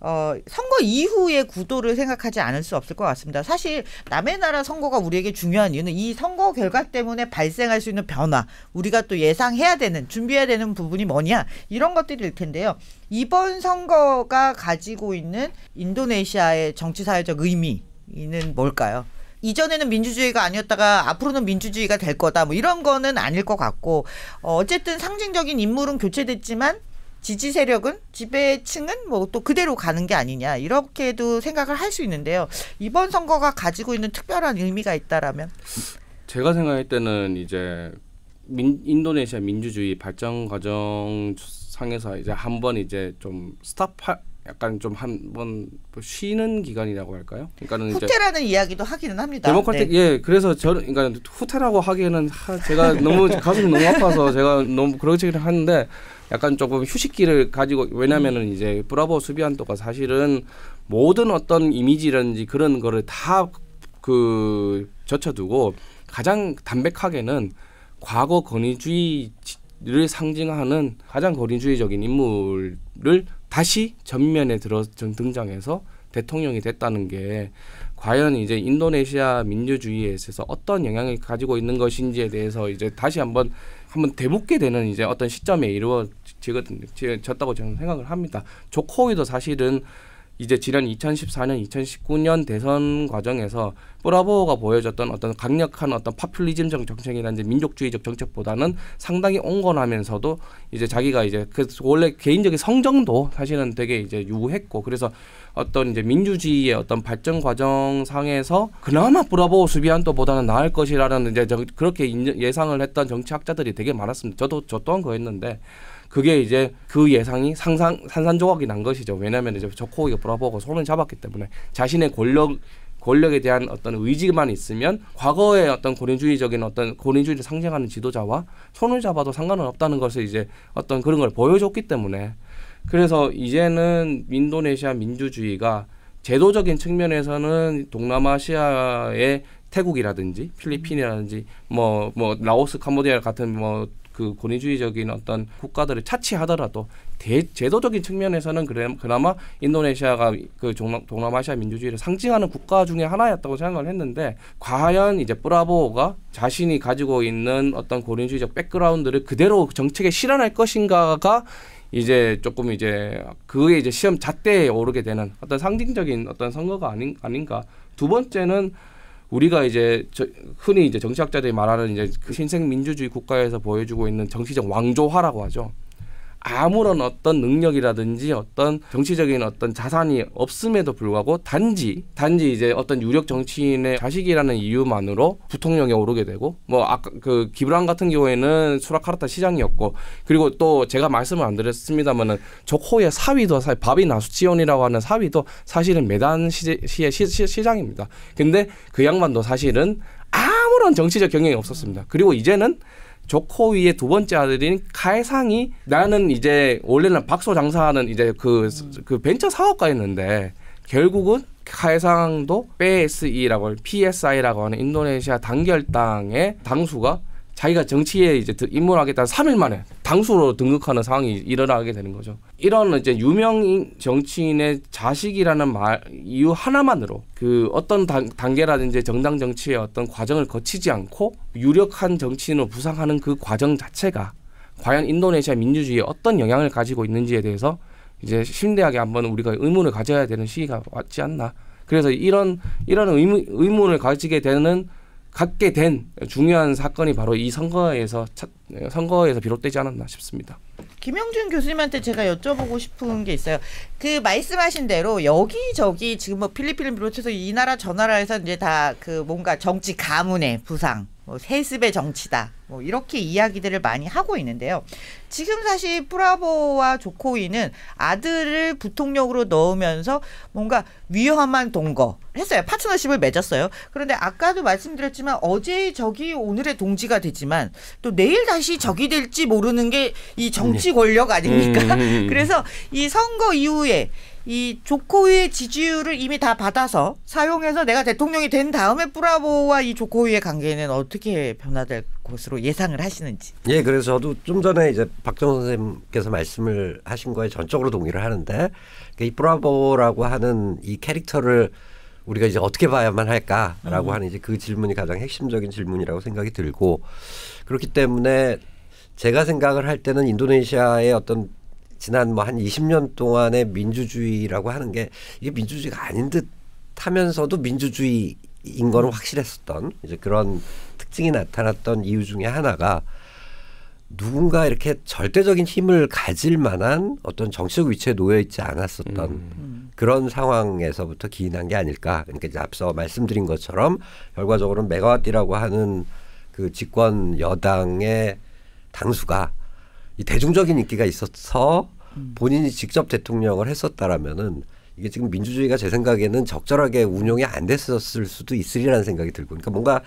어, 선거 이후의 구도를 생각하지 않을 수 없을 것 같습니다. 사실 남의 나라 선거가 우리에게 중요한 이유는 이 선거 결과 때문에 발생할 수 있는 변화, 우리가 또 예상해야 되는, 준비해야 되는 부분이 뭐냐, 이런 것들일 텐데요. 이번 선거가 가지고 있는 인도네시아의 정치사회적 의미는 뭘까요? 이전에는 민주주의가 아니었다가 앞으로는 민주주의가 될 거다 뭐 이런 거는 아닐 것 같고 어, 어쨌든 상징적인 인물은 교체됐지만 지지 세력은 지배층은 뭐 또 그대로 가는 게 아니냐 이렇게도 생각을 할 수 있는데요. 이번 선거가 가지고 있는 특별한 의미가 있다라면 제가 생각할 때는 이제 민, 인도네시아 민주주의 발전 과정 상에서 이제 한 번 이제 좀 스탑 약간 좀 한번 뭐 쉬는 기간이라고 할까요? 그러니까는 후퇴라는 이야기도 하기는 합니다. 데모크라틱 네. 예 그래서 저는 그러니까 후퇴라고 하기에는 하, 제가 너무 [LAUGHS] 가슴이 너무 아파서 제가 너무 그러지기는 하는데 약간 조금 휴식기를 가지고 왜냐면은 음. 이제 브라보 수비안토가 사실은 모든 어떤 이미지라든지 그런 거를 다 그 젖혀두고 가장 담백하게는 과거 권위주의를 상징하는 가장 권위주의적인 인물을 다시 전면에 들어 등장해서 대통령이 됐다는 게 과연 이제 인도네시아 민주주의에 있어서 어떤 영향을 가지고 있는 것인지에 대해서 이제 다시 한번 한번 대묻게 되는 이제 어떤 시점에 이루어지거든요. 졌다고 저는 생각을 합니다. 조코위도 사실은 이제 지난 2014년, 2019년 대선 과정에서 브라보가 보여줬던 어떤 강력한 어떤 파퓰리즘적 정책이라든지 민족주의적 정책보다는 상당히 온건하면서도 이제 자기가 이제 그 원래 개인적인 성정도 사실은 되게 이제 유했고 그래서 어떤 이제 민주주의의 어떤 발전 과정상에서 그나마 브라보 수비안도보다는 나을 것이라는 이제 그렇게 인정, 예상을 했던 정치학자들이 되게 많았습니다. 저도 저 또한 그였는데 그게 이제 그 예상이 상상 산산조각이 난 것이죠. 왜냐하면 이제 조코기가 브라보고 손을 잡았기 때문에 자신의 권력 권력에 대한 어떤 의지만 있으면 과거의 어떤 고린주의적인 어떤 고린주의를 상징하는 지도자와 손을 잡아도 상관은 없다는 것을 이제 어떤 그런 걸 보여줬기 때문에 그래서 이제는 인도네시아 민주주의가 제도적인 측면에서는 동남아시아의 태국이라든지 필리핀이라든지 뭐뭐 뭐 라오스 캄보디아 같은 뭐그 권위주의적인 어떤 국가들을 차치하더라도 대, 제도적인 측면에서는 그래, 그나마 인도네시아가 그 동남, 동남아시아 민주주의를 상징하는 국가 중에 하나였다고 생각을 했는데 과연 이제 브라보가 자신이 가지고 있는 어떤 고린주의적 백그라운드를 그대로 정책에 실현할 것인가가 이제 조금 이제 그의 이제 시험 잣대에 오르게 되는 어떤 상징적인 어떤 선거가 아닌 아닌가. 두 번째는 우리가 이제 저, 흔히 이제 정치학자들이 말하는 이제 그 신생 민주주의 국가에서 보여주고 있는 정치적 왕조화라고 하죠. 아무런 어떤 능력이라든지 어떤 정치적인 어떤 자산이 없음에도 불구하고 단지 단지 이제 어떤 유력 정치인의 자식이라는 이유만으로 부통령에 오르게 되고 뭐 아까 그 기브란 같은 경우에는 수라카르타 시장이었고 그리고 또 제가 말씀을 안 드렸습니다만은 조코의 사위도 사실 바비 나수치온이라고 하는 사위도 사실은 메단 시의 시장입니다. 근데 그 양반도 사실은 아무런 정치적 경영이 없었습니다. 그리고 이제는 조코위의 두 번째 아들인 카이상이 나는 이제 원래는 박소 장사하는 이제 그, 그 벤처 사업가였는데 결국은 카이상도 p s i 라고 PSI라고 하는 인도네시아 단결당의 당수가 자기가 정치에 이제 입문하겠다 3일 만에 당수로 등극하는 상황이 일어나게 되는 거죠. 이런 이제 유명 정치인의 자식이라는 말 이유 하나만으로 그 어떤 단, 단계라든지 정당 정치의 어떤 과정을 거치지 않고 유력한 정치인으로 부상하는 그 과정 자체가 과연 인도네시아 민주주의에 어떤 영향을 가지고 있는지에 대해서 이제 심대하게 한번 우리가 의문을 가져야 되는 시기가 왔지 않나. 그래서 이런 이런 의문, 의문을 가지게 되는 갖게 된 중요한 사건이 바로 이 선거에서 선거에서 비롯되지 않았나 싶습니다. 김영준 교수님한테 제가 여쭤보고 싶은 게 있어요. 그 말씀하신 대로 여기저기 지금 뭐 필리핀을 비롯해서 이 나라 저 나라에서 이제 다 그 뭔가 정치 가문의 부상 뭐 세습의 정치다. 뭐 이렇게 이야기들을 많이 하고 있는데요. 지금 사실 프라보와 조코이는 아들을 부통령으로 넣으면서 뭔가 위험한 동거 했어요. 파트너십을 맺었어요. 그런데 아까도 말씀드렸지만 어제의 적이 오늘의 동지가 되지만 또 내일 다시 적이 될지 모르는 게 이 정치 네. 권력 아닙니까? 음, 음, 음. [LAUGHS] 그래서 이 선거 이후에 이 조코위의 지지율을 이미 다 받아서 사용해서 내가 대통령이 된 다음에 브라보와 이 조코위의 관계는 어떻게 변화될 것으로 예상을 하시는지. 예, 그래서 저도 좀 전에 이제 박정선 생님께서 말씀을 하신 거에 전적으로 동의를 하는데 그러니까 이 브라보라고 하는 이 캐릭터를 우리가 이제 어떻게 봐야만 할까라고 음. 하는 이제 그 질문이 가장 핵심적인 질문이라고 생각이 들고 그렇기 때문에 제가 생각을 할 때는 인도네시아의 어떤 지난 뭐 한 20년 동안의 민주주의라고 하는 게 이게 민주주의가 아닌 듯 하면서도 민주주의인 거는 확실했었던 이제 그런 특징이 나타났던 이유 중에 하나가 누군가 이렇게 절대적인 힘을 가질 만한 어떤 정치적 위치에 놓여 있지 않았었던 음. 음. 그런 상황에서부터 기인한 게 아닐까. 그러니까 이제 앞서 말씀드린 것처럼 결과적으로는 메가와트라고 하는 그 집권 여당의 당수가 이 대중적인 인기가 있어서 음. 본인이 직접 대통령을 했었다라면은 이게 지금 민주주의가 제 생각에는 적절하게 운용이 안 됐었을 수도 있으리라는 생각이 들고 그러니까 뭔가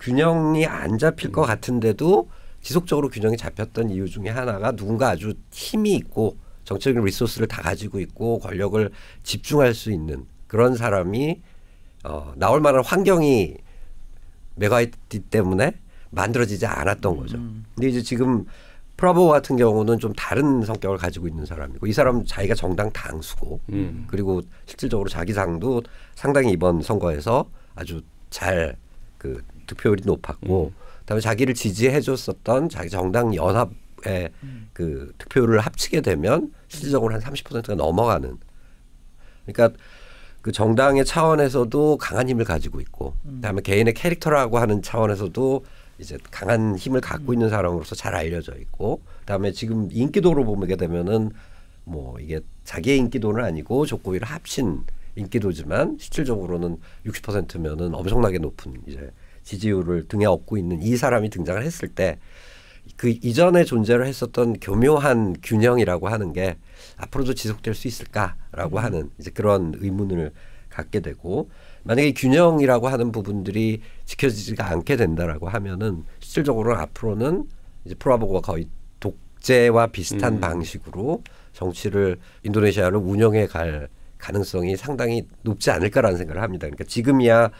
균형이 안 잡힐 것 같은데도 지속적으로 균형이 잡혔던 이유 중에 하나가 누군가 아주 힘이 있고 정책적인 리소스를 다 가지고 있고 권력을 집중할 수 있는 그런 사람이 어, 나올 만한 환경이 매가 이티 때문에 만들어지지 않았던 음. 거죠. 근데 이제 지금 프라보 같은 경우는 좀 다른 성격을 가지고 있는 사람이고 이사람 자기가 정당 당수고 음. 그리고 실질적으로 자기 상도 상당히 이번 선거에서 아주 잘 그 득표율이 높았고 음. 그다음에 자기를 지지해줬었던 자기 정당 연합의 음. 그 득표율을 합치게 되면 실질적으로 한 30%가 넘어가는 그러니까 그 정당의 차원에서도 강한 힘을 가지고 있고 음. 그다음에 개인의 캐릭터라고 하는 차원에서도 이제 강한 힘을 갖고 음. 있는 사람으로서 잘 알려져 있고 그다음에 지금 인기도로 보게 되면은 뭐 이게 자기의 인기도는 아니고 조코위를 합친 인기도지만 실질적으로는 60%면은 엄청나게 높은 이제 지지율을 등에 업고 있는 이 사람이 등장을 했을 때 그 이전에 존재를 했었던 교묘한 균형이라고 하는 게 앞으로도 지속될 수 있을까라고 음. 하는 이제 그런 의문을 갖게 되고 만약에 균형이라고 하는 부분들이 지켜지지가 않게 된다라고 하면은 실질적으로 앞으로는 이제 프라보가 거의 독재와 비슷한 음. 방식으로 정치를 인도네시아를 운영해 갈 가능성이 상당히 높지 않을까라는 생각을 합니다. 그러니까 지금이야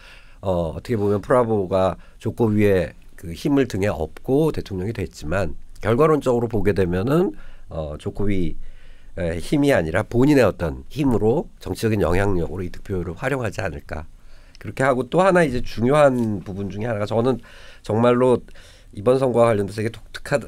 어, 어떻게 보면 프라보가 조코위에그 힘을 등에 업고 대통령이 됐지만 결과론적으로 보게 되면은 어, 조코위 힘이 아니라 본인의 어떤 힘으로 정치적인 영향력으로 이 득표율을 활용하지 않을까 그렇게 하고 또 하나 이제 중요한 부분 중에 하나가 저는 정말로 이번 선거와 관련돼서 되게 독특하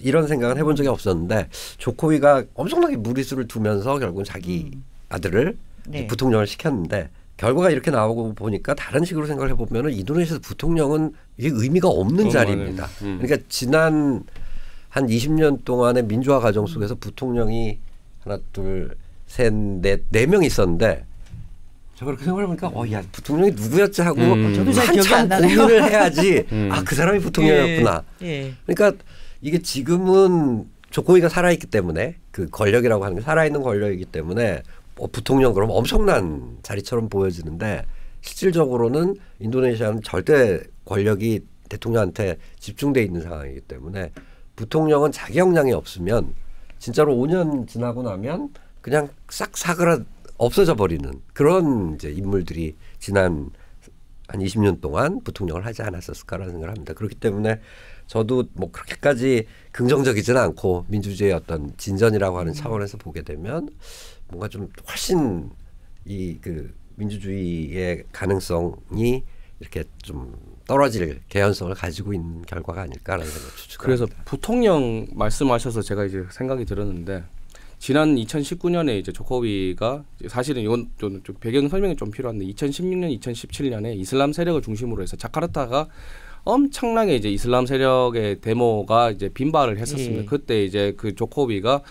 이런 생각을 해본 적이 없었는데 조코위가 엄청나게 무리수를 두면서 결국은 자기 음. 아들을 네. 부통령을 시켰는데 결과가 이렇게 나오고 보니까 다른 식으로 생각을 해보면 인도네시아 부통령은 이게 의미가 없는 자리입니다. 음. 그러니까 지난 한 20년 동안의 민주화 과정 속에서 음. 부통령이 하나 둘 셋 넷 네 명 있었는데 저 그렇게 생각을보니까 어야 부통령이 누구였지 하고 음. 어, 한참 공유를 해야지 [LAUGHS] 음. 아그 사람이 부통령이었구나. 예. 예. 그러니까 이게 지금은 조건이가 살아있기 때문에 그 권력이라고 하는 게 살아있는 권력이기 때문에 뭐 부통령 그럼 엄청난 자리처럼 보여지는데 실질적으로는 인도네시아는 절대 권력이 대통령한테 집중돼 있는 상황이기 때문에 부통령은 자기 역량이 없으면 진짜로 5년 지나고 나면 그냥 싹 사그라 없어져 버리는 그런 이제 인물들이 지난 한 20년 동안 부통령을 하지 않았었을까라는 생각을 합니다. 그렇기 때문에 저도 뭐 그렇게까지 긍정적이지는 않고 민주주의의 어떤 진전이라고 하는 차원에서 보게 되면 뭔가 좀 훨씬 이 그 민주주의의 가능성이 이렇게 좀 떨어질 개연성을 가지고 있는 결과가 아닐까라는 생각을 추측합니다. 그래서 부통령 말씀하셔서 제가 이제 생각이 들었는데 지난 2019년에 이제 조코비가 사실은 이건 좀, 좀 배경 설명이 좀 필요한데 2016년, 2017년에 이슬람 세력을 중심으로 해서 자카르타가 엄청나게 이제 이슬람 세력의 데모가 이제 빈발을 했었습니다. 예. 그때 이제 그 조코비가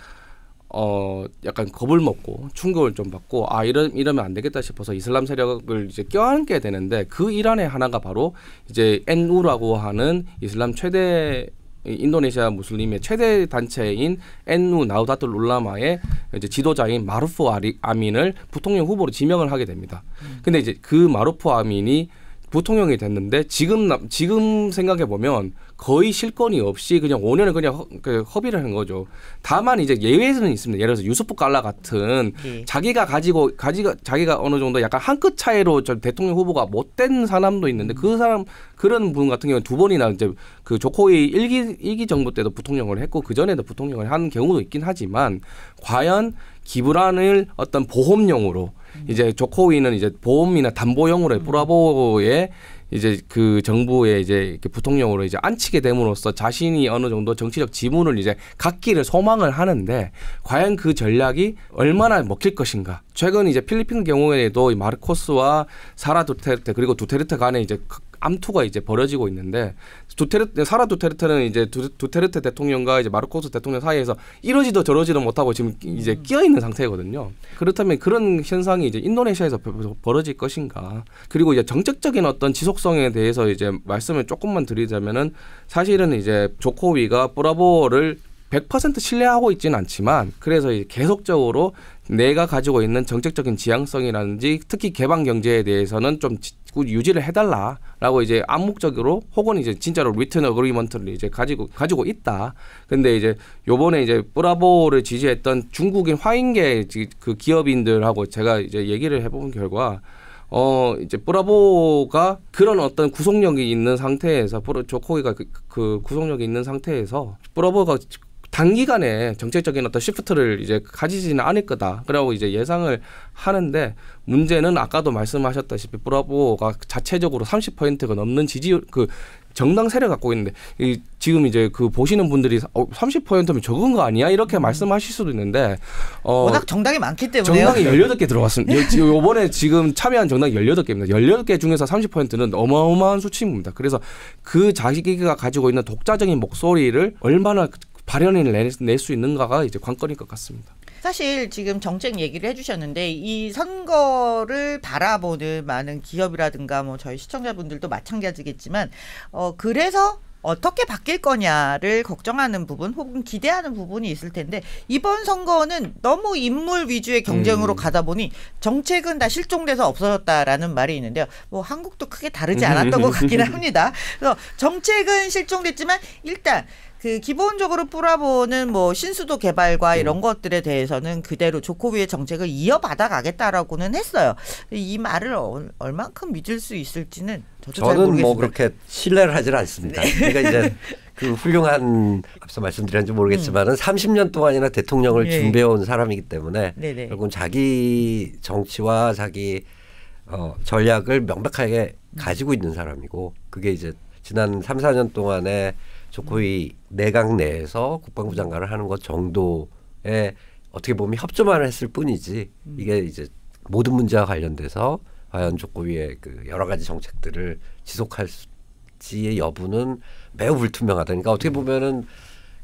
어 약간 겁을 먹고 충격을 좀 받고 아 이런 이러면 안 되겠다 싶어서 이슬람 세력을 이제 껴안게 되는데 그 일환의 하나가 바로 이제 엔우라고 하는 이슬람 최대 인도네시아 무슬림의 최대 단체인 엔누 나우다툴 울라마의 이제 지도자인 마루프 아리, 아민을 부통령 후보로 지명을 하게 됩니다. 음. 근데 이제 그 마루프 아민이 부통령이 됐는데 지금 지금 생각해 보면 거의 실권이 없이 그냥 5년을 그냥 허, 그 허비를 한 거죠. 다만 이제 예외는 에서 있습니다. 예를 들어서 유스프 갈라 같은 네. 자기가 가지고 가지가 자기가 어느 정도 약간 한 끗 차이로 저 대통령 후보가 못된 사람도 있는데 그 사람 그런 분 같은 경우는 두 번이나 이제 그 조코의 일기 일기 정부 때도 부통령을 했고 그 전에도 부통령을 한 경우도 있긴 하지만 과연 기부란을 어떤 보험용으로 음. 이제 조코위는 이제 보험이나 담보용으로 음. 브라보의 이제 그 정부의 이제 부통령으로 이제 앉히게 됨으로써 자신이 어느 정도 정치적 지분을 이제 갖기를 소망을 하는데 과연 그 전략이 얼마나 먹힐 것인가? 최근 이제 필리핀 경우에도 마르코스와 사라 두테르테 그리고 두테르테 간에 이제 그 암투가 이제 벌어지고 있는데 두테르 사라 두테르테는 이제 두, 두테르테 대통령과 이제 마르코스 대통령 사이에서 이러지도 저러지도 못하고 지금 이제 음. 끼어 있는 상태거든요. 그렇다면 그런 현상이 이제 인도네시아에서 벌어질 것인가? 그리고 이제 정책적인 어떤 지속성에 대해서 이제 말씀을 조금만 드리자면은 사실은 이제 조코위가 브라보를 100% 신뢰하고 있지는 않지만 그래서 이제 계속적으로 내가 가지고 있는 정책적인 지향성이라든지 특히 개방 경제에 대해서는 좀 유지를 해달라라고 이제 암묵적으로 혹은 이제 진짜로 리턴 어그리먼트를 이제 가지고 가지고 있다. 근데 이제 요번에 이제 브라보를 지지했던 중국인 화인계 그 기업인들하고 제가 이제 얘기를 해본 결과 어 이제 브라보가 그런 어떤 구속력이 있는 상태에서 브라 조코기가 그, 그 구속력이 있는 상태에서 브라보가 단기간에 정책적인 어떤 시프트를 이제 가지지는 않을 거다. 그러고 이제 예상을 하는데 문제는 아까도 말씀하셨다시피 브라보가 자체적으로 30%가 넘는 지지 그 정당 세력 갖고 있는데 이 지금 이제 그 보시는 분들이 30%면 어, 적은 거 아니야 이렇게 말씀하실 수도 있는데 어, 워낙 정당이 많기 때문에 정당이 18개 들어왔습니다. 요번에 지금 참여한 정당이 18개입니다. 18개 중에서 30%는 어마어마한 수치입니다. 그래서 그 자기가 가지고 있는 독자적인 목소리를 얼마나 발현을 낼 수 있는가가 이제 관건일 것 같습니다. 사실 지금 정책 얘기를 해주셨는데 이 선거를 바라보는 많은 기업이라든가 뭐 저희 시청자분들도 마찬가지겠지만 어 그래서 어떻게 바뀔 거냐를 걱정하는 부분 혹은 기대하는 부분이 있을 텐데 이번 선거는 너무 인물 위주의 경쟁으로 음. 가다 보니 정책은 다 실종돼서 없어졌다라는 말이 있는데요. 뭐 한국도 크게 다르지 않았던 것 같긴 합니다. [LAUGHS] 그래서 정책은 실종됐지만 일단 그 기본적으로 뿌라보는 뭐 신수도 개발과 네. 이런 것들에 대해서는 그대로 조코비의 정책을 이어받아 가겠다라고는 했어요. 이 말을 어, 얼만큼 믿을 수 있을지는 저는 뭐 그렇게 신뢰를 하질 않습니다. 그러니까 이제 [LAUGHS] 그 훌륭한 앞서 말씀드렸는지 모르겠지만은 음. 30년 동안이나 대통령을 네. 준비해온 사람이기 때문에 네네. 네. 결국은 자기 정치와 자기 어, 전략을 명백하게 음. 가지고 있는 사람이고 그게 이제 지난 3, 4년 동안에 조코이 내각 내에서 국방부 장관을 하는 것 정도에 어떻게 보면 협조만 했을 뿐이지 이게 이제 모든 문제와 관련돼서 과연 조코위의 그 여러 가지 정책들을 지속할지의 여부는 매우 불투명하다. 니까 그러니까 어떻게 보면은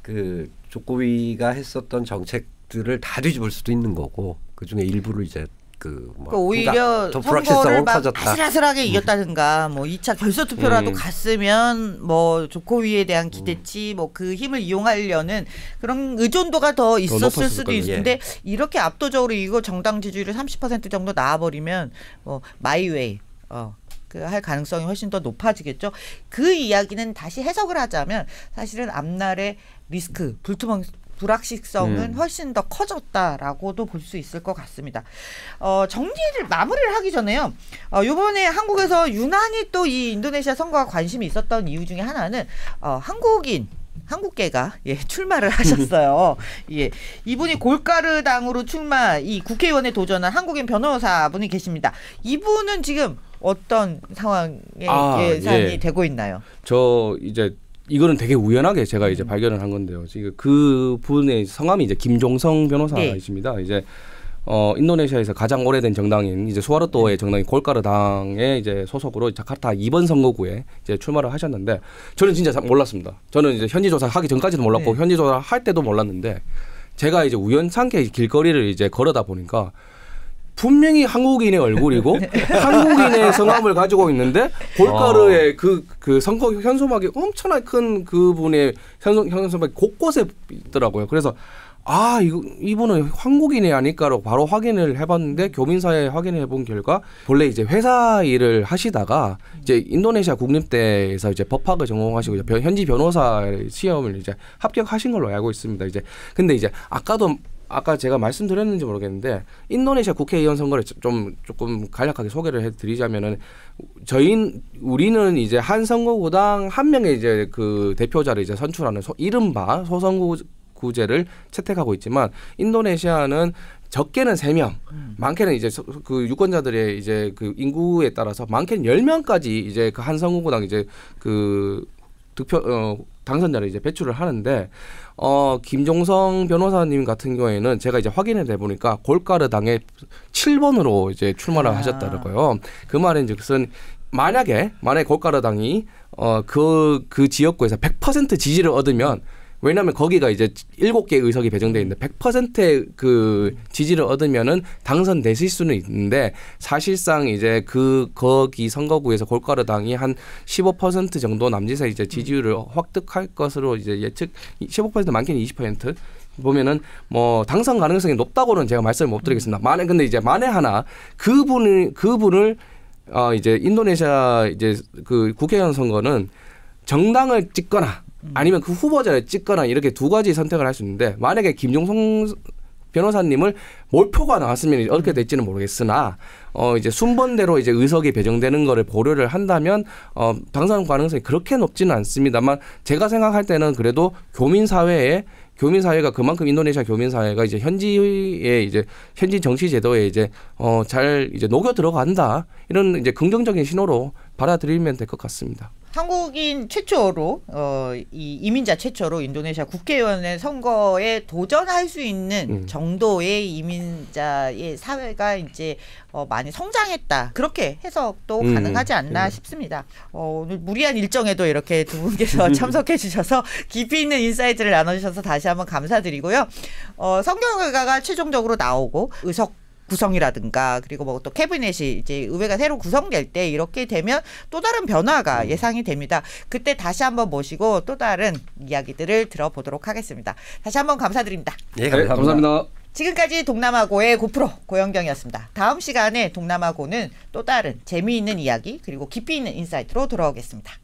그 조코위가 했었던 정책들을 다 뒤집을 수도 있는 거고 그 중에 일부를 이제 그뭐 그러니까 오히려 선거를 막 아슬아슬하게 이겼다든가 음. 뭐 2차 결선 투표라도 음. 갔으면 뭐 조코위에 대한 음. 기대치 뭐 그 힘을 이용하려는 그런 의존도가 더 있었을 수도 있는데 예. 이렇게 압도적으로 이거 정당 지지율이 30% 정도 나와버리면 뭐 마이웨이 어. 그 할 가능성이 훨씬 더 높아지겠죠. 그 이야기는 다시 해석을 하자면 사실은 앞날의 리스크, 불투명 불확실성은 음. 훨씬 더 커졌다라고도 볼 수 있을 것 같습니다. 어, 정리를 마무리를 하기 전에요. 어, 이번에 한국에서 유난히 또 이 인도네시아 선거가 관심이 있었던 이유 중에 하나는 어, 한국인 한국계가 예, 출마를 하셨어요. [LAUGHS] 예. 이분이 골카르당으로 출마 이 국회의원에 도전한 한국인 변호사분이 계십니다. 이분은 지금 어떤 상황에 아, 예산이 예. 되고 있나요? 저 이제 이거는 되게 우연하게 제가 이제 음. 발견을 한 건데요. 지금 그 분의 성함이 이제 김종성 변호사이십니다. 네. 이제 어 인도네시아에서 가장 오래된 정당인 이제 수아르토의 네. 정당인 골카르당의 이제 소속으로 자카타 2번 선거구에 이제 출마를 하셨는데 저는 진짜 잘 몰랐습니다. 저는 이제 현지 조사 하기 전까지도 몰랐고 네. 현지 조사 할 때도 몰랐는데 제가 이제 우연찮게 길거리를 이제 걸어다 보니까 분명히 한국인의 얼굴이고 한국인의 [LAUGHS] 성함을 가지고 있는데 골가르의 아. 그, 그 성거 현수막이 엄청나게 큰 그분의 현수, 현수막이 곳곳에 있더라고요. 그래서 아, 이거, 이분은 한국인이 아닐까로 바로 확인을 해봤는데 교민사에 확인해 본 결과 본래 이제 회사 일을 하시다가 이제 인도네시아 국립대에서 이제 법학을 전공하시고 이제 현지 변호사 시험을 이제 합격하신 걸로 알고 있습니다. 이제 근데 이제 아까도 아까 제가 말씀드렸는지 모르겠는데 인도네시아 국회의원 선거를 좀 조금 간략하게 소개를 해드리자면은 저희 우리는 이제 한 선거구당 한 명의 이제 그 대표자를 이제 선출하는 소, 이른바 소선거구제를 채택하고 있지만 인도네시아는 적게는 세명 음. 많게는 이제 그 유권자들의 이제 그 인구에 따라서 많게는 열명까지 이제 그 한 선거구당 이제 그 득표 어, 당선자를 이제 배출을 하는데 어 김종성 변호사님 같은 경우에는 제가 이제 확인해 보니까 골가르 당의 7번으로 이제 출마를 아. 하셨다고요. 그 말인즉슨 만약에 만약에 골가르 당이 어그그 그 지역구에서 100% 지지를 얻으면 왜냐하면 거기가 이제 일곱 개 의석이 배정돼 있는데 백퍼센트의그 지지를 얻으면은 당선되실 수는 있는데 사실상 이제 그 거기 선거구에서 골가루 당이 한 십오 퍼센트 정도 남짓의 이제 지지율을 확득할 것으로 이제 예측 15% 많게는 퍼센트 보면은 뭐 당선 가능성이 높다고는 제가 말씀을 못 드리겠습니다. 만에 근데 이제 만에 하나 그분을 그분을 어 이제 인도네시아 이제 그 국회의원 선거는 정당을 찍거나 음. 아니면 그 후보자를 찍거나 이렇게 두 가지 선택을 할 수 있는데 만약에 김종성 변호사님을 몰표가 나왔으면 어떻게 음. 될지는 모르겠으나 어 이제 순번대로 이제 의석이 배정되는 거를 고려를 한다면 어 당선 가능성이 그렇게 높지는 않습니다만 제가 생각할 때는 그래도 교민 사회에 교민 사회가 그만큼 인도네시아 교민 사회가 이제 현지의 이제 현지 정치 제도에 이제 어잘 이제 녹여 들어간다 이런 이제 긍정적인 신호로 받아들이면 될 것 같습니다. 한국인 최초로 어, 이 이민자 최초로 인도네시아 국회의원의 선거에 도전할 수 있는 음. 정도의 이민자의 사회가 이제 어, 많이 성장했다 그렇게 해석도 음. 가능하지 않나 음. 싶습니다. 어, 오늘 무리한 일정에도 이렇게 두 분께서 [LAUGHS] 참석해 주셔서 깊이 있는 인사이트를 나눠주셔서 다시 한번 감사드리고요. 어, 성경의가가 최종적으로 나오고 의석 구성이라든가 그리고 뭐또 캐비넷이 이제 의회가 새로 구성될 때 이렇게 되면 또 다른 변화가 음. 예상이 됩니다. 그때 다시 한번 모시고 또 다른 이야기들을 들어보도록 하겠습니다. 다시 한번 감사드립니다. 예, 감사합니다. 네, 감사합니다. 지금까지 동남아고의 고프로 고영경이었습니다. 다음 시간에 동남아고는 또 다른 재미있는 이야기 그리고 깊이 있는 인사이트로 돌아오겠습니다.